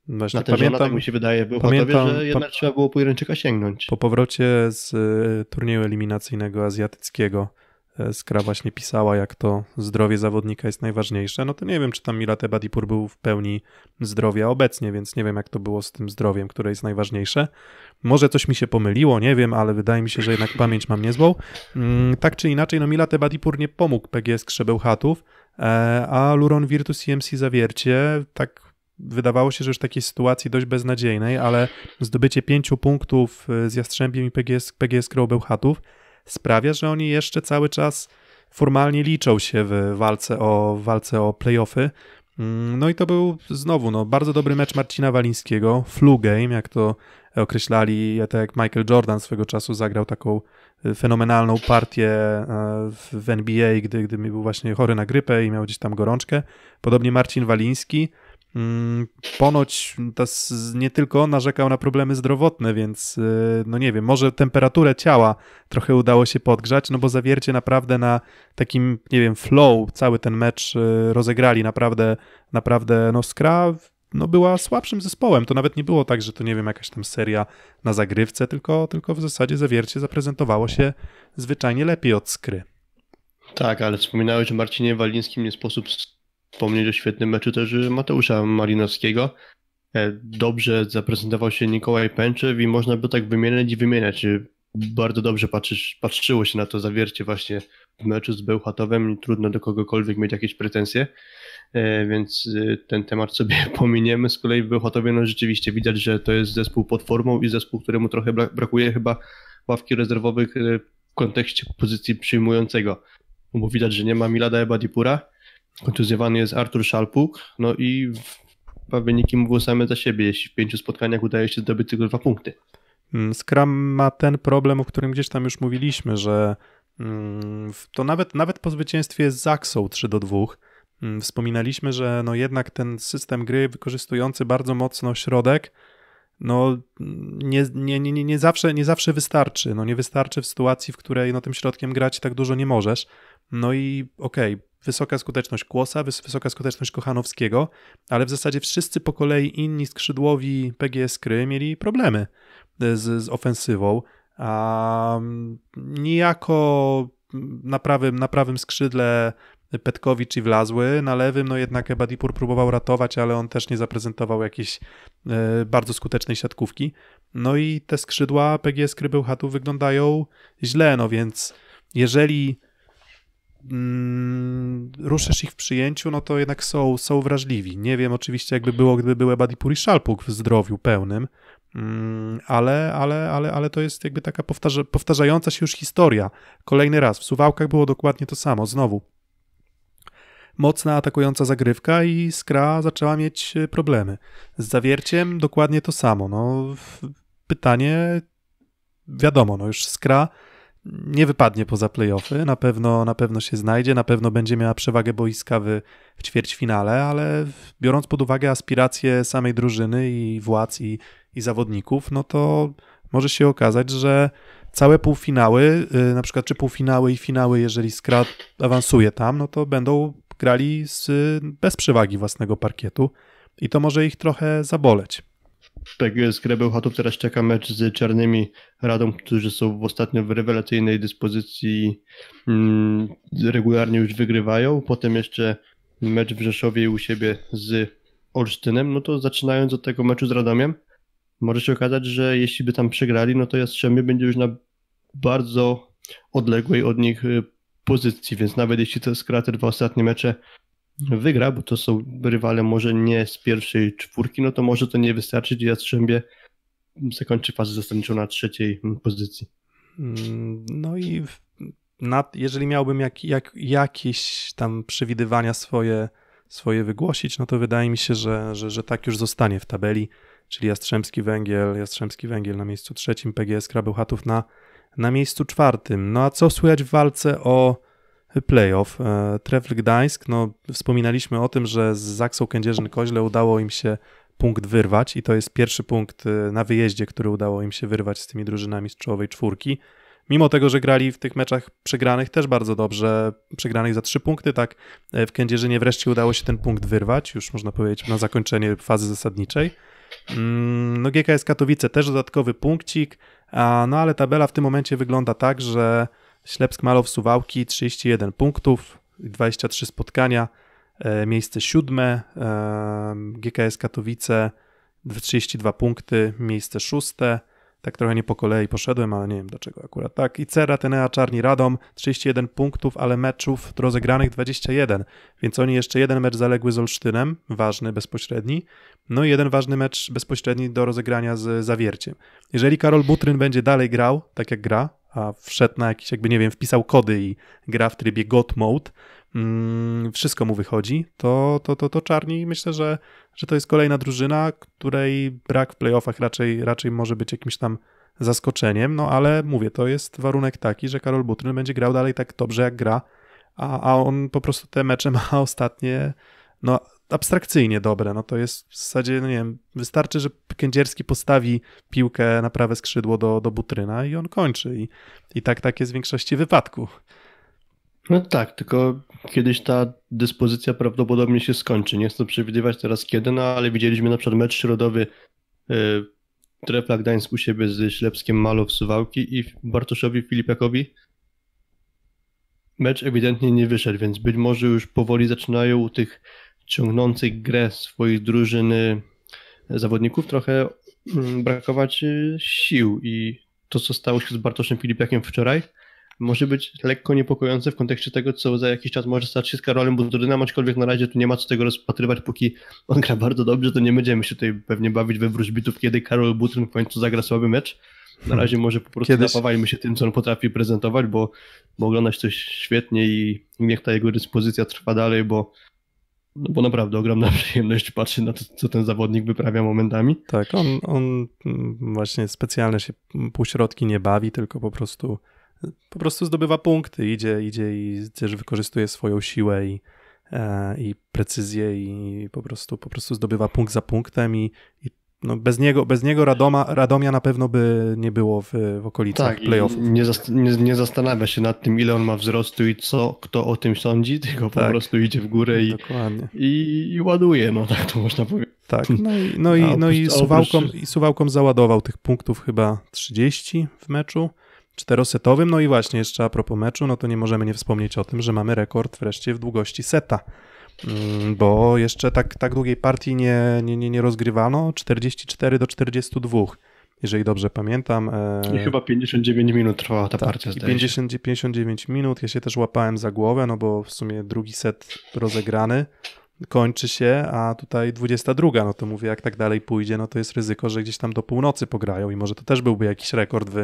Właśnie natężona, pamiętam, tak mi się wydaje, pamiętam, że jednak trzeba było sięgnąć. Po powrocie z y, turnieju eliminacyjnego azjatyckiego E, Skra właśnie pisała, jak to zdrowie zawodnika jest najważniejsze. No to nie wiem, czy tam Milate Badipur był w pełni zdrowia obecnie, więc nie wiem, jak to było z tym zdrowiem, które jest najważniejsze. Może coś mi się pomyliło, nie wiem, ale wydaje mi się, że jednak pamięć mam niezłą. Mm, tak czy inaczej, no Milate Badipur nie pomógł PGS Krzebełchatów, e, a Luron Virtus CMC Zawiercie tak wydawało się, że już takiej sytuacji dość beznadziejnej, ale zdobycie pięciu punktów e, z Jastrzębiem i PGS, PGS Krobełchatów sprawia, że oni jeszcze cały czas formalnie liczą się w walce o, walce o playoffy. Mm, no i to był znowu no, bardzo dobry mecz Marcina Walińskiego, flu game, jak to określali, tak jak Michael Jordan swego czasu zagrał taką y, fenomenalną partię e, w NBA, gdy, gdy był właśnie chory na grypę i miał gdzieś tam gorączkę. Podobnie Marcin Waliński, Mm, ponoć nie tylko on narzekał na problemy zdrowotne, więc y, no nie wiem, może temperaturę ciała trochę udało się podgrzać, no bo zawiercie naprawdę na takim, nie wiem, flow cały ten mecz y, rozegrali naprawdę, naprawdę, no Skra no była słabszym zespołem, to nawet nie było tak, że to nie wiem, jakaś tam seria na zagrywce, tylko, tylko w zasadzie zawiercie zaprezentowało się zwyczajnie lepiej od Skry. Tak, ale wspominałeś o Marcinie Walińskim, nie sposób wspomnieć o świetnym meczu też y, Mateusza Malinowskiego. E, dobrze zaprezentował się Nikołaj Pęczew i można by tak wymieniać i wymieniać. Y, bardzo dobrze patrzysz, patrzyło się na to zawiercie właśnie w meczu z Bełchatowem trudno do kogokolwiek mieć jakieś pretensje, e, więc y, ten temat sobie pominiemy. Z kolei w Bełchatowie no rzeczywiście widać, że to jest zespół pod formą i zespół, któremu trochę brakuje chyba ławki rezerwowych w kontekście pozycji przyjmującego, no, bo widać, że nie ma Milada Ebadipura, Kontuzjowany jest Artur Szalpuk, no i wyniki mówią same za siebie, jeśli w pięciu spotkaniach udaje się zdobyć tylko dwa punkty. Mm, Scrum ma ten problem, o którym gdzieś tam już mówiliśmy, że mm, to nawet, nawet po zwycięstwie z Zaxą 3 do 2 mm, wspominaliśmy, że no jednak ten system gry wykorzystujący bardzo mocno środek no nie, nie, nie, nie, zawsze, nie zawsze wystarczy. No nie wystarczy w sytuacji, w której no, tym środkiem grać tak dużo nie możesz. No i okej, okay, wysoka skuteczność Kłosa, wysoka skuteczność Kochanowskiego, ale w zasadzie wszyscy po kolei inni skrzydłowi PGS Kry mieli problemy e, z, z ofensywą, a mm, niejako na prawym, na prawym skrzydle Petkowicz i Wlazły. Na lewym, no jednak Ebadipur próbował ratować, ale on też nie zaprezentował jakiejś e, bardzo skutecznej siatkówki. No i te skrzydła PGS Krybełchatu wyglądają źle, no więc jeżeli mm, ruszysz ich w przyjęciu, no to jednak są, są wrażliwi. Nie wiem oczywiście, jakby było, gdyby były Badipur i Szalpuk w zdrowiu pełnym, mm, ale, ale, ale, ale to jest jakby taka powtarza, powtarzająca się już historia. Kolejny raz, w Suwałkach było dokładnie to samo, znowu mocna atakująca zagrywka i Skra zaczęła mieć e, problemy. Z zawierciem dokładnie to samo. No, pytanie, wiadomo, no już Skra nie wypadnie poza playoffy, na pewno, na pewno się znajdzie, na pewno będzie miała przewagę boiska w, w ćwierćfinale, ale biorąc pod uwagę aspiracje samej drużyny i władz i, i zawodników, no to może się okazać, że całe półfinały, y, na przykład czy półfinały i finały, jeżeli Skra awansuje tam, no to będą grali z, bez przewagi własnego parkietu i to może ich trochę zaboleć. W PGS Grę teraz czeka mecz z Czarnymi Radą, którzy są w ostatnio w rewelacyjnej dyspozycji, mm, regularnie już wygrywają. Potem jeszcze mecz w Rzeszowie u siebie z Olsztynem. No to zaczynając od tego meczu z Radomiem, może się okazać, że jeśli by tam przegrali, no to Jastrzębie będzie już na bardzo odległej od nich y, pozycji, więc nawet jeśli to jest krater dwa ostatnie mecze wygra, bo to są rywale może nie z pierwszej czwórki, no to może to nie wystarczyć i Jastrzębie zakończy fazę zasadniczą na trzeciej pozycji. Mm, no i na, jeżeli miałbym jak, jak, jakieś tam przewidywania swoje, swoje wygłosić, no to wydaje mi się, że, że, że tak już zostanie w tabeli, czyli Jastrzębski Węgiel, Jastrzębski Węgiel na miejscu trzecim, PGS Chatów na na miejscu czwartym. No a co słychać w walce o playoff? E, Trefl Gdańsk, no wspominaliśmy o tym, że z Zaksą Kędzierzyn-Koźle udało im się punkt wyrwać i to jest pierwszy punkt e, na wyjeździe, który udało im się wyrwać z tymi drużynami z czołowej czwórki. Mimo tego, że grali w tych meczach przegranych też bardzo dobrze, przegranych za trzy punkty, tak e, w Kędzierzynie wreszcie udało się ten punkt wyrwać, już można powiedzieć na zakończenie fazy zasadniczej. Mm, no GKS Katowice też dodatkowy punkcik, no ale tabela w tym momencie wygląda tak, że Ślepsk Malow Suwałki 31 punktów, 23 spotkania, e, miejsce siódme, e, GKS Katowice 32 punkty, miejsce szóste, tak trochę nie po kolei poszedłem, ale nie wiem dlaczego akurat tak. I Cera, Tenea, Czarni, Radom, 31 punktów, ale meczów rozegranych 21, więc oni jeszcze jeden mecz zaległy z Olsztynem, ważny, bezpośredni, no i jeden ważny mecz bezpośredni do rozegrania z Zawierciem. Jeżeli Karol Butryn będzie dalej grał, tak jak gra, a wszedł na jakiś, jakby nie wiem, wpisał kody i gra w trybie God Mode, Mm, wszystko mu wychodzi, to, to, to, to Czarni myślę, że, że to jest kolejna drużyna, której brak w playoffach raczej, raczej może być jakimś tam zaskoczeniem, no ale mówię, to jest warunek taki, że Karol Butryn będzie grał dalej tak dobrze jak gra, a, a on po prostu te mecze ma ostatnie, no abstrakcyjnie dobre, no to jest w zasadzie, no nie wiem, wystarczy, że Kędzierski postawi piłkę na prawe skrzydło do, do Butryna i on kończy i, i tak, tak jest w większości wypadków. No tak, tylko kiedyś ta dyspozycja prawdopodobnie się skończy. Nie chcę przewidywać teraz kiedy, no ale widzieliśmy na przykład mecz środowy yy, Trefla Gdańsk u siebie z Ślepskiem Malow Suwałki i Bartoszowi Filipiakowi mecz ewidentnie nie wyszedł, więc być może już powoli zaczynają u tych ciągnących grę swoich drużyny e, zawodników trochę mm, brakować e, sił i to, co stało się z Bartoszem Filipiakiem wczoraj, może być lekko niepokojące w kontekście tego, co za jakiś czas może stać się z Karolem Budrynem, aczkolwiek na razie tu nie ma co tego rozpatrywać, póki on gra bardzo dobrze, to nie będziemy się tutaj pewnie bawić we wróżbitów, kiedy Karol Butryn w końcu zagra słaby mecz. Na hmm. razie może po prostu Kiedyś... napawajmy się tym, co on potrafi prezentować, bo, bo oglądać coś świetnie i niech ta jego dyspozycja trwa dalej, bo no bo naprawdę ogromna przyjemność patrzy na to, co ten zawodnik wyprawia momentami. Tak, on, on właśnie specjalnie się półśrodki nie bawi, tylko po prostu po prostu zdobywa punkty, idzie, idzie i też wykorzystuje swoją siłę i, e, i precyzję i po prostu, po prostu zdobywa punkt za punktem i, i no bez niego, bez niego Radoma, Radomia na pewno by nie było w, w okolicach tak, playoffów. Nie, zast, nie, nie, zastanawia się nad tym, ile on ma wzrostu i co, kto o tym sądzi, tylko tak. po prostu idzie w górę i, i, i, ładuje, no tak to można powiedzieć. Tak, no i, no i, no i, suwałką, i suwałką załadował tych punktów chyba 30 w meczu czterosetowym. No i właśnie, jeszcze a propos meczu, no to nie możemy nie wspomnieć o tym, że mamy rekord wreszcie w długości seta. Mm, bo jeszcze tak, tak długiej partii nie, nie, nie, nie rozgrywano 44 do 42 jeżeli dobrze pamiętam. E, I chyba 59 minut trwała ta tak, partia. I 50, 59 minut. Ja się też łapałem za głowę, no bo w sumie drugi set rozegrany kończy się, a tutaj 22. No to mówię, jak tak dalej pójdzie, no to jest ryzyko, że gdzieś tam do północy pograją i może to też byłby jakiś rekord w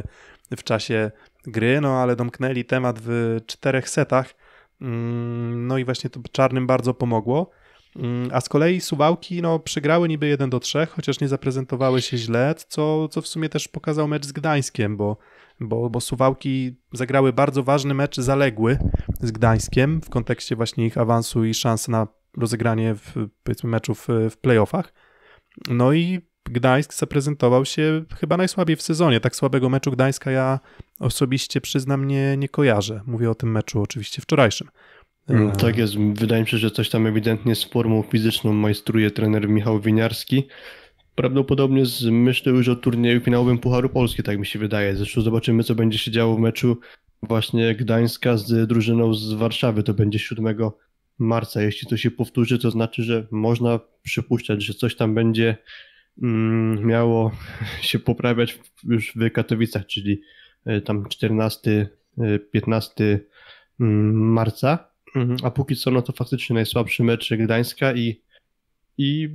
w czasie gry, no ale domknęli temat w czterech setach. Mm, no i właśnie to czarnym bardzo pomogło. Mm, a z kolei Suwałki no, przegrały niby 1 do 3, chociaż nie zaprezentowały się źle, co, co w sumie też pokazał mecz z Gdańskiem, bo, bo, bo Suwałki zagrały bardzo ważny mecz zaległy z Gdańskiem w kontekście właśnie ich awansu i szans na rozegranie w, powiedzmy meczów w playoffach. No i Gdańsk zaprezentował się chyba najsłabiej w sezonie. Tak słabego meczu Gdańska ja osobiście przyznam nie, nie kojarzę. Mówię o tym meczu oczywiście wczorajszym. Mm, e, tak jest. Wydaje mi się, że coś tam ewidentnie z formą fizyczną majstruje trener Michał Winiarski. Prawdopodobnie myślę już o turnieju finałowym Pucharu Polski, tak mi się wydaje. Zresztą zobaczymy, co będzie się działo w meczu właśnie Gdańska z drużyną z Warszawy. To będzie 7 marca. Jeśli to się powtórzy, to znaczy, że można przypuszczać, że coś tam będzie Mm, miało się poprawiać już w Katowicach, czyli e, tam 14, 15 e, mm, marca. Mhm. A póki co, no to faktycznie najsłabszy mecz Gdańska i, i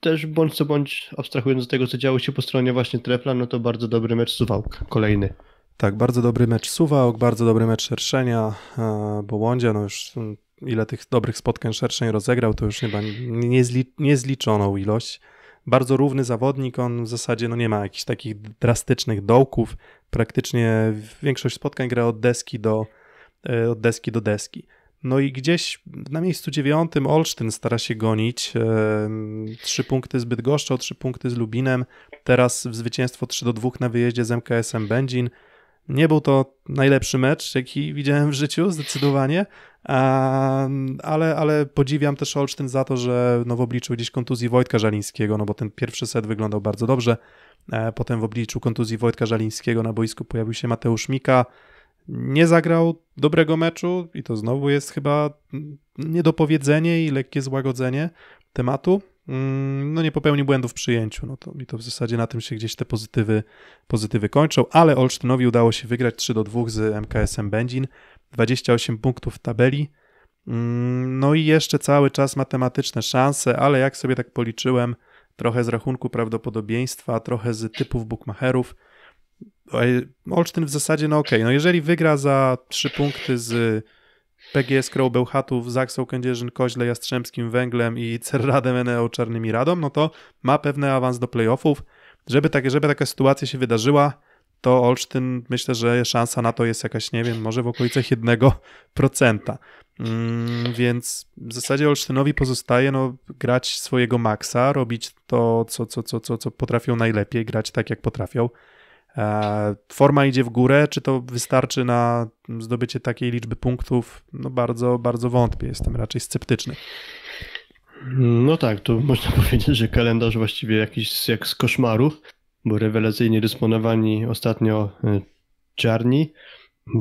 też bądź co bądź, abstrahując od tego, co działo się po stronie właśnie Trefla, no to bardzo dobry mecz Suwałk, kolejny. Tak, bardzo dobry mecz Suwałk, bardzo dobry mecz Szerszenia, e, Bołądzia, no już mm, ile tych dobrych spotkań Szerszeń rozegrał, to już chyba niezli, niezliczoną ilość bardzo równy zawodnik, on w zasadzie no nie ma jakichś takich drastycznych dołków, praktycznie większość spotkań gra od deski do, e, od deski, do deski. No i gdzieś na miejscu dziewiątym Olsztyn stara się gonić. E, trzy punkty z Bydgoszczą, trzy punkty z Lubinem. Teraz zwycięstwo 3 do 2 na wyjeździe z MKS-em Będzin. Nie był to najlepszy mecz, jaki widziałem w życiu, zdecydowanie, ale, ale podziwiam też Olsztyn za to, że no w obliczu gdzieś kontuzji Wojtka Żalińskiego, no bo ten pierwszy set wyglądał bardzo dobrze, e, potem w obliczu kontuzji Wojtka Żalińskiego na boisku pojawił się Mateusz Mika, nie zagrał dobrego meczu i to znowu jest chyba niedopowiedzenie i lekkie złagodzenie tematu. Mm, no nie popełnił błędów w przyjęciu, no to, i to w zasadzie na tym się gdzieś te pozytywy, pozytywy kończą, ale Olsztynowi udało się wygrać 3 do 2 z MKS-em Będzin. 28 punktów w tabeli. Mm, no i jeszcze cały czas matematyczne szanse, ale jak sobie tak policzyłem, trochę z rachunku prawdopodobieństwa, trochę z typów bookmacherów. Olsztyn w zasadzie, no okej, okay, no jeżeli wygra za 3 punkty z PGS Crow Bełchatów, Zaksą Kędzierzyn Koźle, Jastrzębskim Węglem i Cerradem Eneo Czarnymi Radą, no to ma pewny awans do playoffów. Żeby, tak, żeby taka sytuacja się wydarzyła, to Olsztyn myślę, że szansa na to jest jakaś, nie wiem, może w okolicach 1%. Mm, więc w zasadzie Olsztynowi pozostaje no, grać swojego maksa, robić to, co, co, co, co, co potrafią najlepiej, grać tak, jak potrafią. E, forma idzie w górę, czy to wystarczy na zdobycie takiej liczby punktów? No bardzo, bardzo wątpię, jestem raczej sceptyczny. No tak, to można powiedzieć, że kalendarz właściwie jakiś jak z koszmaru bo rewelacyjnie dysponowani ostatnio Czarni,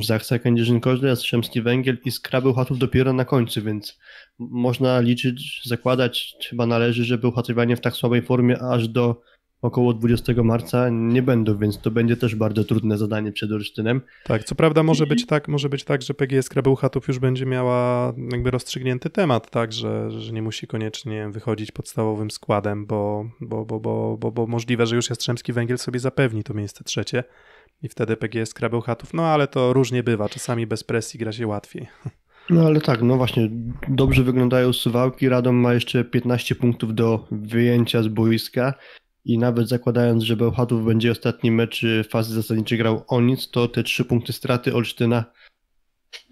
y, Zachsa Kędzierzyn-Koźle, Jastrzębski Węgiel i Skraby Chatów dopiero na końcu, więc można liczyć, zakładać, chyba należy, że był w tak słabej formie aż do około 20 marca nie będą, więc to będzie też bardzo trudne zadanie przed Olsztynem. Tak, co prawda może być tak, może być tak że PGS Krabełchatów już będzie miała jakby rozstrzygnięty temat, tak, że, że nie musi koniecznie wychodzić podstawowym składem, bo, bo, bo, bo, bo, bo możliwe, że już Jastrzębski Węgiel sobie zapewni to miejsce trzecie i wtedy PGS Krabełchatów, no ale to różnie bywa, czasami bez presji gra się łatwiej. No ale tak, no właśnie, dobrze wyglądają suwałki. Radom ma jeszcze 15 punktów do wyjęcia z boiska i nawet zakładając, że Bełchatów będzie ostatni mecz y, fazy zasadniczej grał o nic, to te trzy punkty straty Olsztyna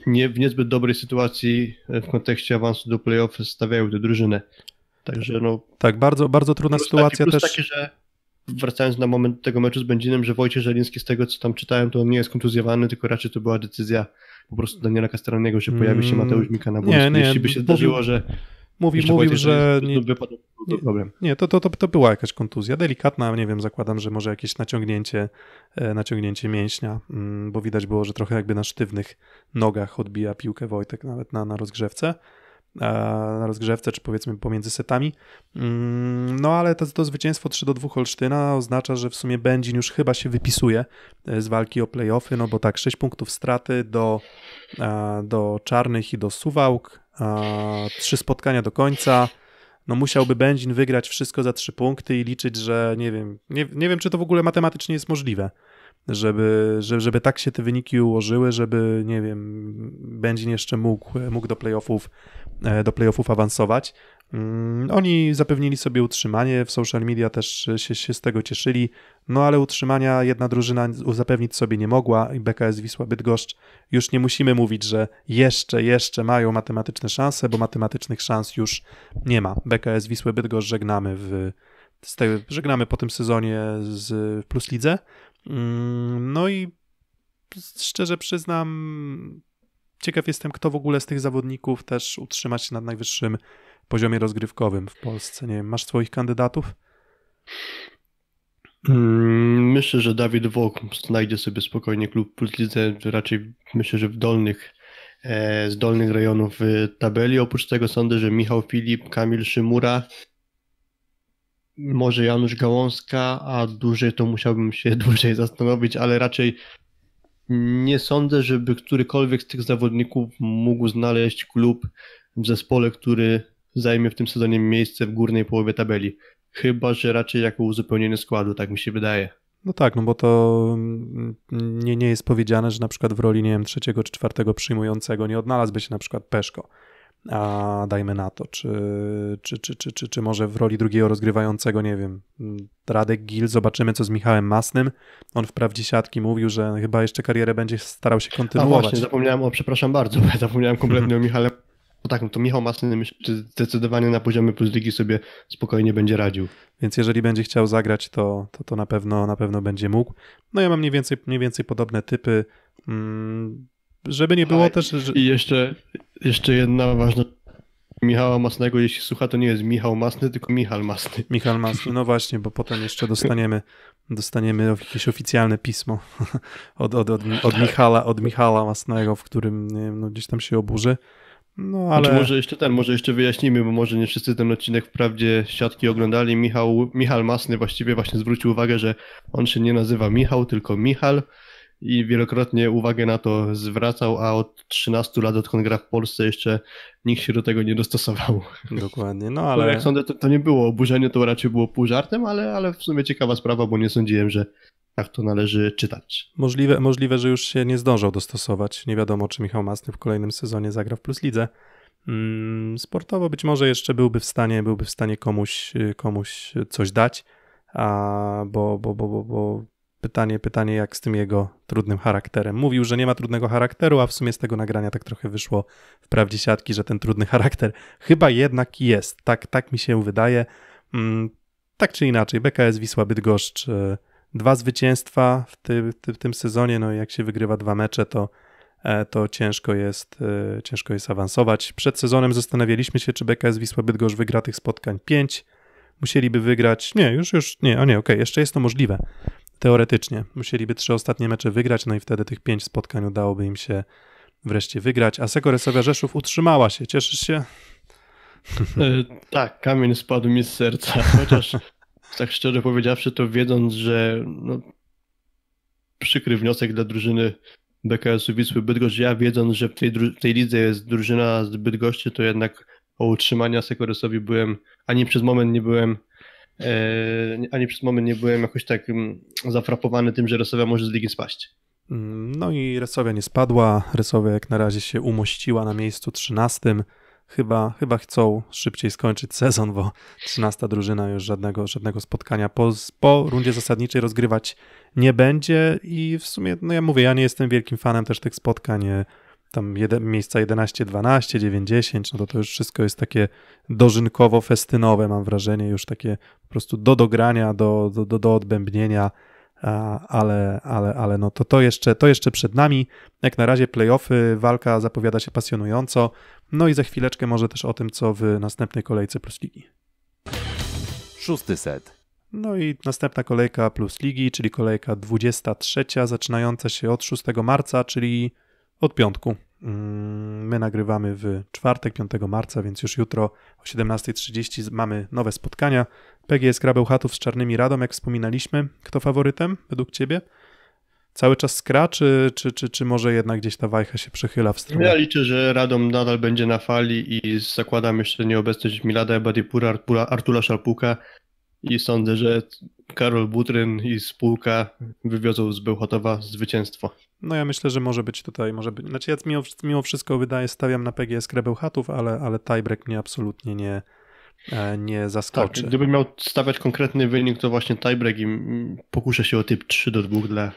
nie, w niezbyt dobrej sytuacji y, w kontekście awansu do playoff stawiają tę drużynę. Także no... Tak, bardzo, bardzo trudna sytuacja taki, też. Taki, że wracając na moment tego meczu z Będzinem, że Wojciech Żeliński z tego, co tam czytałem, to on nie jest kontuzjowany, tylko raczej to była decyzja po prostu Daniela Kastraniego, że pojawi się mm, Mateusz Mika na boisku. Jeśli by się zdarzyło, że Mówi, mówił, że... Nie, nie, nie, to, to, to, to była jakaś kontuzja, delikatna, nie wiem, zakładam, że może jakieś naciągnięcie, e, naciągnięcie mięśnia, mm, bo widać było, że trochę jakby na sztywnych nogach odbija piłkę Wojtek nawet na, na rozgrzewce na rozgrzewce, czy powiedzmy pomiędzy setami. Mm, no ale to, to zwycięstwo 3 do 2 Holsztyna oznacza, że w sumie Będzin już chyba się wypisuje e, z walki o playoffy, no bo tak 6 punktów straty do, e, do Czarnych i do Suwałk, trzy spotkania do końca no musiałby Będzin wygrać wszystko za trzy punkty i liczyć, że nie wiem, nie, nie wiem, czy to w ogóle matematycznie jest możliwe żeby, żeby tak się te wyniki ułożyły, żeby, nie wiem, Będzin jeszcze mógł, mógł do playoffów, e, do playoffów awansować. Mm, oni zapewnili sobie utrzymanie, w social media też się, się, z tego cieszyli, no ale utrzymania jedna drużyna zapewnić sobie nie mogła i BKS Wisła Bydgoszcz już nie musimy mówić, że jeszcze, jeszcze mają matematyczne szanse, bo matematycznych szans już nie ma. BKS Wisła Bydgoszcz żegnamy w, z tego, żegnamy po tym sezonie z Plus Lidze. Mm, no i szczerze przyznam, ciekaw jestem, kto w ogóle z tych zawodników też utrzyma się na najwyższym poziomie rozgrywkowym w Polsce. Nie wiem, masz swoich kandydatów? Mm, myślę, że Dawid Wok znajdzie sobie spokojnie klub plus raczej myślę, że w dolnych e, z dolnych rejonów tabeli. Oprócz tego sądzę, że Michał Filip, Kamil Szymura, może Janusz Gałązka, a dłużej to musiałbym się dłużej zastanowić, ale raczej nie sądzę, żeby którykolwiek z tych zawodników mógł znaleźć klub w zespole, który zajmie w tym sezonie miejsce w górnej połowie tabeli. Chyba, że raczej jako uzupełnienie składu, tak mi się wydaje. No tak, no bo to mm, nie, nie jest powiedziane, że na przykład w roli, nie wiem, trzeciego czy czwartego przyjmującego nie odnalazłby się na przykład Peszko a dajmy na to, czy, czy, czy, czy, czy, czy może w roli drugiego rozgrywającego, nie wiem, Radek Gil, zobaczymy co z Michałem Masnym. On wprawdzie siatki mówił, że chyba jeszcze karierę będzie starał się kontynuować. A właśnie, zapomniałem o, przepraszam bardzo, zapomniałem kompletnie o Michale tak, to Michał Masny zdecydowanie na poziomie plus ligi sobie spokojnie będzie radził. Więc jeżeli będzie chciał zagrać, to, to, to na, pewno, na pewno będzie mógł. No ja mam mniej więcej, mniej więcej podobne typy. Mm, żeby nie było też... Że... I jeszcze, jeszcze jedna ważna Michała Masnego, jeśli słucha, to nie jest Michał Masny, tylko Michał Masny. Michał Masny, no właśnie, bo potem jeszcze dostaniemy, dostaniemy jakieś oficjalne pismo od, od, od, od Michala, od Michała Masnego, w którym wiem, no, gdzieś tam się oburzy. No, znaczy, ale... Znaczy może jeszcze ten, może jeszcze wyjaśnimy, bo może nie wszyscy ten odcinek wprawdzie siatki oglądali. Michał, Michał Masny właściwie właśnie zwrócił uwagę, że on się nie nazywa Michał, tylko Michal i wielokrotnie uwagę na to zwracał, a od 13 lat, odkąd gra w Polsce, jeszcze nikt się do tego nie dostosował. Dokładnie, no ale... No, jak sądzę, to, to, nie było oburzenie, to raczej było pół żartem, ale, ale w sumie ciekawa sprawa, bo nie sądziłem, że tak to należy czytać. Możliwe, możliwe, że już się nie zdążał dostosować. Nie wiadomo, czy Michał Masny w kolejnym sezonie zagra w Plus Lidze. Mm, sportowo być może jeszcze byłby w stanie, byłby w stanie komuś, komuś coś dać, a bo, bo, bo, bo, bo Pytanie, pytanie, jak z tym jego trudnym charakterem. Mówił, że nie ma trudnego charakteru, a w sumie z tego nagrania tak trochę wyszło w prawdzie siatki, że ten trudny charakter chyba jednak jest. Tak, tak mi się wydaje. Mm, tak czy inaczej, BKS Wisła Bydgoszcz. E, dwa zwycięstwa w, w tym sezonie, no i jak się wygrywa dwa mecze, to, e, to ciężko jest, e, ciężko jest awansować. Przed sezonem zastanawialiśmy się, czy BKS Wisła Bydgoszcz wygra tych spotkań 5 musieliby wygrać. Nie, już, już, nie, o nie, okej, okay, jeszcze jest to możliwe. Teoretycznie musieliby trzy ostatnie mecze wygrać, no i wtedy tych pięć spotkań udałoby im się wreszcie wygrać. A Sekoresowia Rzeszów utrzymała się. Cieszysz się? E, tak, kamień spadł mi z serca. Chociaż tak szczerze powiedziawszy, to wiedząc, że no, przykry wniosek dla drużyny BKS-u Wisły Bydgoszcz, ja wiedząc, że w tej, tej lidze jest drużyna z Bydgoszczy, to jednak o utrzymania Sekoresowi byłem, ani przez moment nie byłem E, ani przez moment nie byłem jakoś tak mm, zafrapowany tym, że Resowia może z ligi spaść. Mm, no i Resowia nie spadła, Resowia jak na razie się umościła na miejscu 13. Chyba, chyba chcą szybciej skończyć sezon, bo 13 drużyna już żadnego, żadnego spotkania po, po rundzie zasadniczej rozgrywać nie będzie i w sumie, no ja mówię, ja nie jestem wielkim fanem też tych spotkań tam miejsca 11, 12, 9, 10, no to to już wszystko jest takie dożynkowo-festynowe, mam wrażenie, już takie po prostu do dogrania, do, do, do, do odbębnienia, ale, ale, ale no to, to, jeszcze, to jeszcze przed nami. Jak na razie playoffy, walka zapowiada się pasjonująco, no i za chwileczkę może też o tym, co w następnej kolejce Plus Ligi. Szósty set. No i następna kolejka Plus Ligi, czyli kolejka 23, zaczynająca się od 6 marca, czyli od piątku. Mm, my nagrywamy w czwartek, 5 marca, więc już jutro o 17.30 mamy nowe spotkania. PGS Gra Chatów z Czarnymi Radą, jak wspominaliśmy. Kto faworytem według Ciebie? Cały czas skra, czy, czy, czy, czy może jednak gdzieś ta wajcha się przechyla w stronę? Ja liczę, że Radom nadal będzie na fali i zakładam jeszcze nieobecność Milada Ebadipura, Artura Szalpuka, i sądzę, że Karol Butryn i spółka wywiozą z Bełchatowa zwycięstwo. No ja myślę, że może być tutaj, może być. Znaczy ja mimo, mimo wszystko wydaje, stawiam na PGS Krebełchatów, ale, ale tiebreak mnie absolutnie nie, e, nie zaskoczy. Tak, gdybym miał stawiać konkretny wynik, to właśnie tiebreak i pokuszę się o typ 3 do 2 dla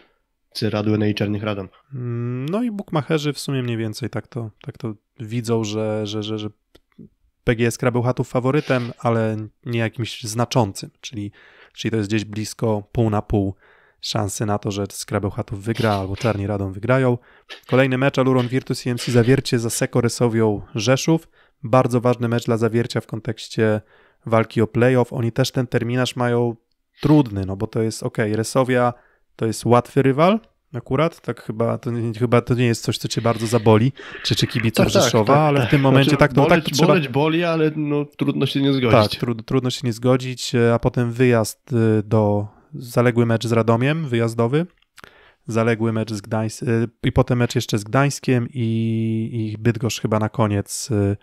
Cyradu no i Czernych Radom. Mm, no i bukmacherzy w sumie mniej więcej tak to, tak to widzą, że, że, że, że PGS chatów faworytem, ale nie jakimś znaczącym, czyli, czyli to jest gdzieś blisko pół na pół szansy na to, że Skrabełchatów wygra albo Czarni radą wygrają. Kolejny mecz Aluron Virtus CMC Zawiercie za Sekoresowią Rzeszów. Bardzo ważny mecz dla Zawiercia w kontekście walki o playoff. Oni też ten terminarz mają trudny, no bo to jest ok, Resowia to jest łatwy rywal, Akurat? Tak chyba to, nie, chyba to nie jest coś, co cię bardzo zaboli, czy, czy kibiców tak, tak Rzeszowa, tak, ale tak, w tym momencie znaczy, tak to no, tak boleć, tak trzeba... Boleć boli, ale no, trudno się nie zgodzić. Tak, trud, trudno się nie zgodzić, e, a potem wyjazd e, do... Zaległy mecz z Radomiem, wyjazdowy, zaległy mecz z Gdańskiem i potem mecz jeszcze z Gdańskiem i, i Bydgoszcz chyba na koniec e,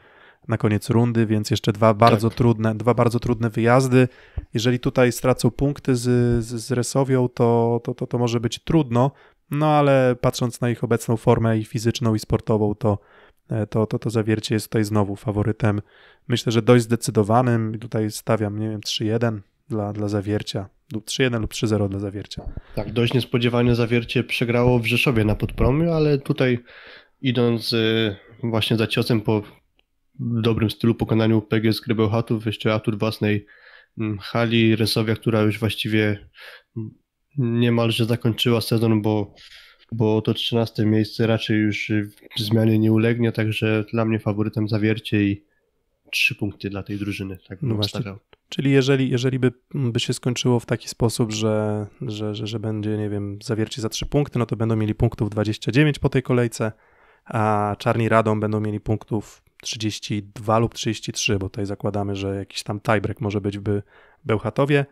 na koniec rundy, więc jeszcze dwa bardzo tak. trudne, dwa bardzo trudne wyjazdy. Jeżeli tutaj stracą punkty z, z, z Resowią, to, to, to, to może być trudno. No ale patrząc na ich obecną formę i fizyczną i sportową, to e, to, to, to zawiercie jest tutaj znowu faworytem. Myślę, że dość zdecydowanym. Tutaj stawiam, nie wiem, 3-1 dla, dla zawiercia. 3-1 lub 3-0 dla zawiercia. Tak, dość niespodziewanie zawiercie przegrało w Rzeszowie na podpromiu, ale tutaj idąc y, właśnie za ciosem po dobrym stylu pokonaniu PGS Grybełchatów, jeszcze atut własnej mm, hali Resowia, która już właściwie mm, niemalże zakończyła sezon, bo, bo to 13 miejsce raczej już zmianie nie ulegnie, także dla mnie faworytem zawiercie i trzy punkty dla tej drużyny, tak no Czyli jeżeli, jeżeli by, by się skończyło w taki sposób, że, że, że, że będzie, nie wiem, zawiercie za trzy punkty, no to będą mieli punktów 29 po tej kolejce, a Czarni Radą będą mieli punktów 32 lub 33, bo tutaj zakładamy, że jakiś tam tiebreak może być w Bełchatowie.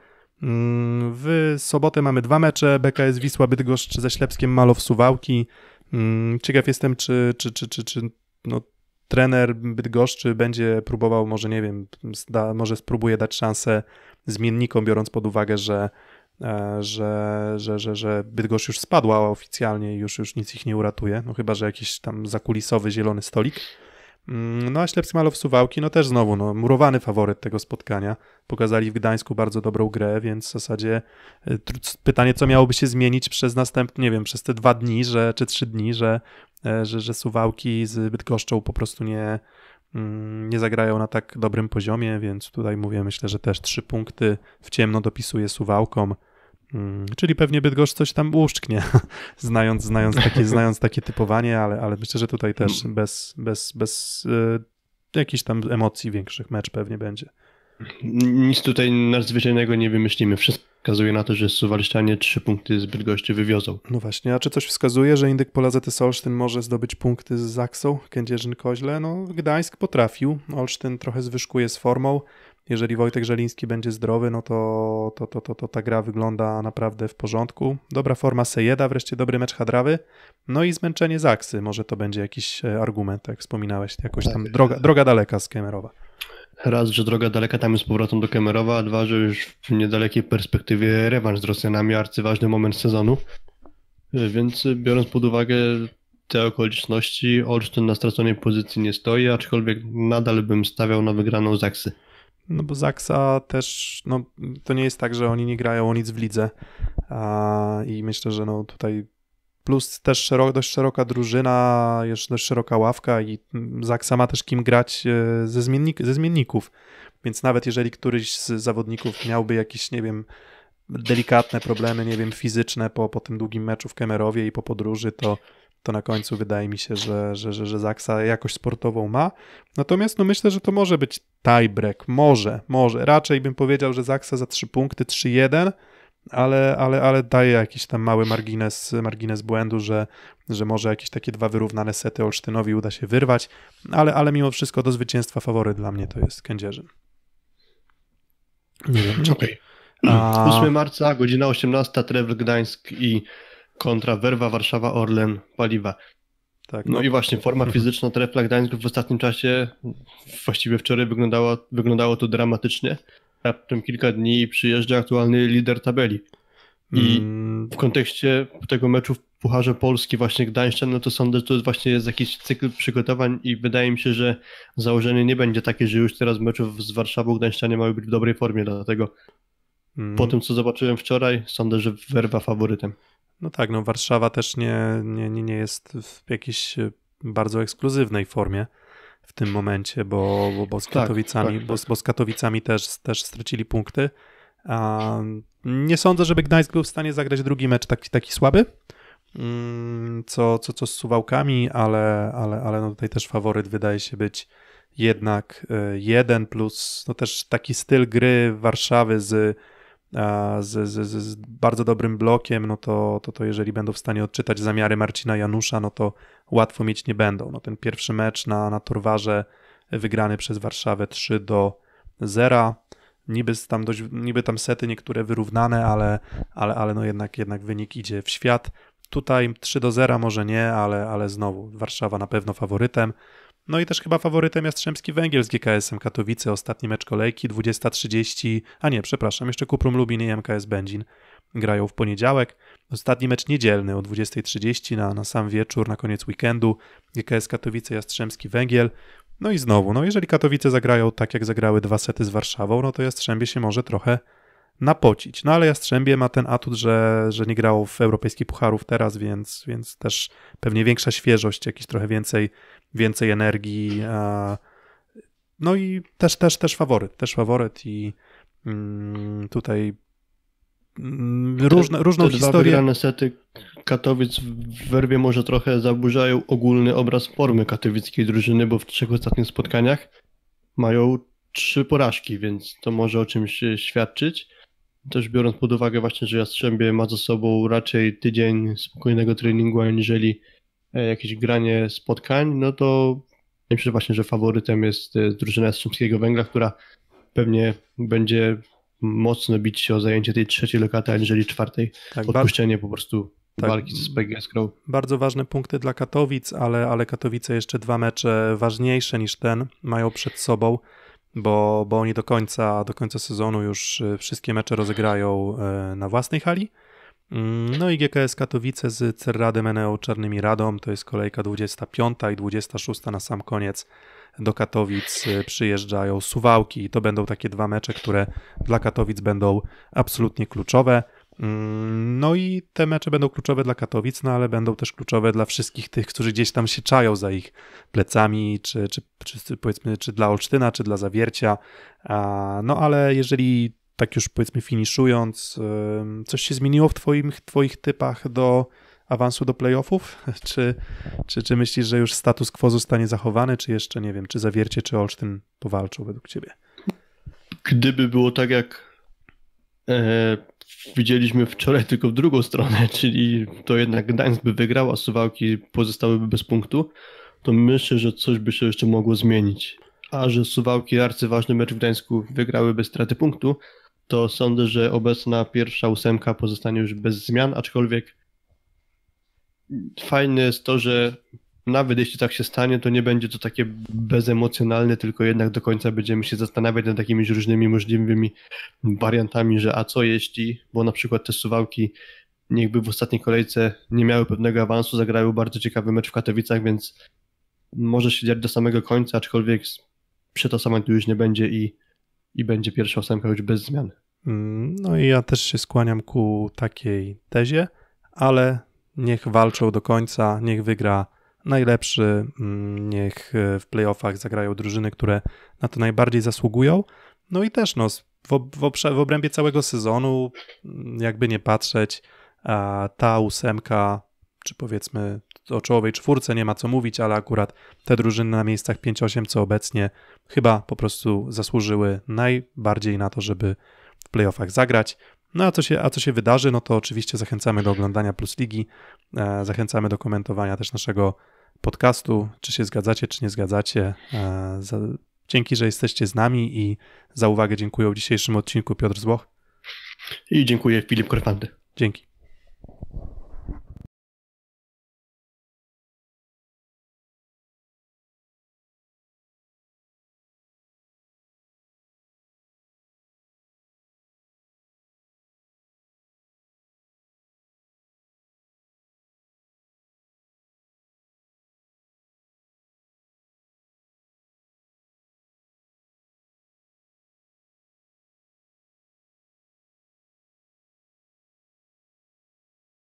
Mm, w sobotę mamy dwa mecze, BKS Wisła Bydgoszcz ze Ślepskiem Malow Suwałki. Mm, ciekaw jestem, czy, czy, czy, czy, czy no, trener Bydgoszczy będzie próbował, może nie wiem, da, może spróbuje dać szansę zmiennikom, biorąc pod uwagę, że, e, że, że, że, że Bydgoszcz już spadła oficjalnie i już, już nic ich nie uratuje, no chyba, że jakiś tam zakulisowy zielony stolik. Mm, no a Ślepski Malow Suwałki, no też znowu, no, murowany faworyt tego spotkania. Pokazali w Gdańsku bardzo dobrą grę, więc w zasadzie e, pytanie, co miałoby się zmienić przez następne, nie wiem, przez te dwa dni, że, czy trzy dni, że, e, że, że Suwałki z Bydgoszczą po prostu nie, mm, nie zagrają na tak dobrym poziomie, więc tutaj mówię, myślę, że też trzy punkty w ciemno dopisuje Suwałkom. Mm. czyli pewnie Bydgoszcz coś tam łuszczknie, znając, znając, takie, znając takie typowanie, ale, ale myślę, że tutaj też mm. bez, bez, bez y, jakichś tam emocji większych mecz pewnie będzie. Nic tutaj nadzwyczajnego nie wymyślimy. Wszystko wskazuje na to, że Suwalszczanie trzy punkty z Bydgoszczy wywiozą. No właśnie, a czy coś wskazuje, że Indyk Pola Olsztyn może zdobyć punkty z Zaksą, Kędzierzyn-Koźle? No Gdańsk potrafił, Olsztyn trochę zwyżkuje z formą. Jeżeli Wojtek Żeliński będzie zdrowy, no to, to, to, to, to ta gra wygląda naprawdę w porządku. Dobra forma Sejeda, wreszcie dobry mecz Hadrawy, no i zmęczenie Zaksy. Może to będzie jakiś e, argument, tak jak wspominałeś, jakoś tam tak. droga, droga daleka z Kemerowa. Raz, że droga daleka tam jest powrotem do Kemerowa, a dwa, że już w niedalekiej perspektywie rewanż z Rosjanami, arcyważny moment sezonu. E, więc biorąc pod uwagę te okoliczności, Olsztyn na straconej pozycji nie stoi, aczkolwiek nadal bym stawiał na wygraną Zaksy. No bo Zaksa też, no to nie jest tak, że oni nie grają o nic w lidze A, i myślę, że no tutaj plus też szerok, dość szeroka drużyna, jeszcze dość szeroka ławka i Zaksa ma też kim grać e, ze, zmiennik, ze zmienników, więc nawet jeżeli któryś z zawodników miałby jakieś nie wiem, delikatne problemy, nie wiem, fizyczne po, po tym długim meczu w Kemerowie i po podróży, to to na końcu wydaje mi się, że, że, że, że Zaksa jakość sportową ma. Natomiast no myślę, że to może być tiebreak. Może, może. Raczej bym powiedział, że Zaksa za 3 punkty, 3-1 ale, ale, ale daje jakiś tam mały margines, margines błędu, że, że może jakieś takie dwa wyrównane sety Olsztynowi uda się wyrwać, ale, ale mimo wszystko do zwycięstwa fawory dla mnie to jest Kędzierzyn. Nie wiem. Okej. Okay. A... 8 marca, godzina 18, Trevor Gdańsk i kontra Werwa Warszawa Orlen Paliwa. Tak, no, no, i właśnie forma fizyczna Trefla Gdańsk w ostatnim czasie, właściwie wczoraj wyglądało, wyglądało to dramatycznie. A potem kilka dni przyjeżdża aktualny lider tabeli. I mm. w kontekście tego meczu w Pucharze Polski właśnie Gdańszczan, no to sądzę, że to właśnie jest jakiś cykl przygotowań i wydaje mi się, że założenie nie będzie takie, że już teraz meczów z Warszawą Gdańszczanie mają być w dobrej formie, dlatego mm. po tym, co zobaczyłem wczoraj, sądzę, że werwa faworytem. No tak, no Warszawa też nie, nie, nie jest w jakiejś e, bardzo ekskluzywnej formie w tym momencie, bo, bo, bo z tak, Katowicami, tak, tak, bo, bo, z Katowicami też, też stracili punkty. A nie sądzę, żeby Gdańsk był w stanie zagrać drugi mecz taki, taki słaby, mm, co, co, co z Suwałkami, ale, ale, ale no tutaj też faworyt wydaje się być jednak e, jeden plus no też taki styl gry Warszawy z z, z, z, bardzo dobrym blokiem, no to, to, to jeżeli będą w stanie odczytać zamiary Marcina Janusza, no to łatwo mieć nie będą. No ten pierwszy mecz na, na Torwarze e, wygrany przez Warszawę 3 do 0. Niby tam, dość, niby tam sety niektóre wyrównane, ale, ale, ale no jednak, jednak wynik idzie w świat. Tutaj 3 do 0 może nie, ale, ale znowu Warszawa na pewno faworytem. No i też chyba faworytem Jastrzębski Węgiel z GKS-em Katowice, ostatni mecz kolejki 20.30, a nie, przepraszam, jeszcze Kuprum Lubin i MKS Będzin grają w poniedziałek. Ostatni mecz niedzielny o 20.30 na, na sam wieczór, na koniec weekendu. GKS Katowice, Jastrzębski Węgiel. No i znowu, no jeżeli Katowice zagrają tak, jak zagrały dwa sety z Warszawą, no to Jastrzębie się może trochę napocić. No ale Jastrzębie ma ten atut, że, że nie grało w europejskich pucharów teraz, więc, więc też pewnie większa świeżość, jakiś trochę więcej, więcej energii. No i też, też, też faworyt, też faworyt i mm, tutaj mm, różne, różną te historię. Dwa wygrane sety Katowic w Werwie może trochę zaburzają ogólny obraz formy katowickiej drużyny, bo w trzech ostatnich spotkaniach mają trzy porażki, więc to może o czymś e, świadczyć też biorąc pod uwagę właśnie, że Jastrzębie ma za sobą raczej tydzień spokojnego treningu, aniżeli e, jakieś granie spotkań, no to myślę że właśnie, że faworytem jest e, drużyna Jastrzębskiego Węgla, która pewnie będzie mocno bić się o zajęcie tej trzeciej lokaty, aniżeli czwartej. Tak, Odpuszczenie po prostu tak, walki z PG Skrow. Bardzo ważne punkty dla Katowic, ale, ale Katowice jeszcze dwa mecze ważniejsze niż ten mają przed sobą bo, bo oni do końca, do końca sezonu już y, wszystkie mecze rozegrają y, na własnej hali. Mm, no i GKS Katowice z Cerradem Eneo Czarnymi Radą, to jest kolejka 25 i 26 na sam koniec do Katowic y, przyjeżdżają Suwałki i to będą takie dwa mecze, które dla Katowic będą absolutnie kluczowe. Mm, no i te mecze będą kluczowe dla Katowic, no ale będą też kluczowe dla wszystkich tych, którzy gdzieś tam się czają za ich plecami, czy, czy, czy powiedzmy, czy dla Olsztyna, czy dla Zawiercia. No ale jeżeli tak już powiedzmy finiszując, coś się zmieniło w twoich twoich typach do awansu do playoffów? Czy, czy, czy myślisz, że już status quo zostanie zachowany, czy jeszcze nie wiem, czy Zawiercie, czy Olsztyn powalczą według ciebie? Gdyby było tak jak e, widzieliśmy wczoraj tylko w drugą stronę, czyli to jednak Gdańsk by wygrał, a Suwałki pozostałyby bez punktu, to myślę, że coś by się jeszcze mogło zmienić. A że Suwałki arcyważny mecz w Gdańsku wygrały bez straty punktu, to sądzę, że obecna pierwsza ósemka pozostanie już bez zmian, aczkolwiek fajne jest to, że nawet jeśli tak się stanie, to nie będzie to takie bezemocjonalne, tylko jednak do końca będziemy się zastanawiać nad jakimiś różnymi możliwymi wariantami, że a co jeśli, bo na przykład te suwałki niechby w ostatniej kolejce nie miały pewnego awansu, zagrały bardzo ciekawy mecz w Katowicach, więc może się dziać do samego końca, aczkolwiek przetasowań tu już nie będzie i, i będzie pierwsza ósemka już bez zmian. Mm, no i ja też się skłaniam ku takiej tezie, ale niech walczą do końca, niech wygra najlepszy. Mm, niech e, w playoffach zagrają drużyny, które na to najbardziej zasługują. No i też no, w, w obrębie całego sezonu, mm, jakby nie patrzeć, ta ósemka, czy powiedzmy o czołowej czwórce nie ma co mówić, ale akurat te drużyny na miejscach 5-8, co obecnie, chyba po prostu zasłużyły najbardziej na to, żeby w playoffach zagrać. No a co, się, a co się wydarzy, no to oczywiście zachęcamy do oglądania Plus Ligi, e, zachęcamy do komentowania też naszego podcastu. Czy się zgadzacie, czy nie zgadzacie? E, dzięki, że jesteście z nami i za uwagę dziękuję w dzisiejszym odcinku Piotr Złoch. I dziękuję Filip Korfandy. Dzięki.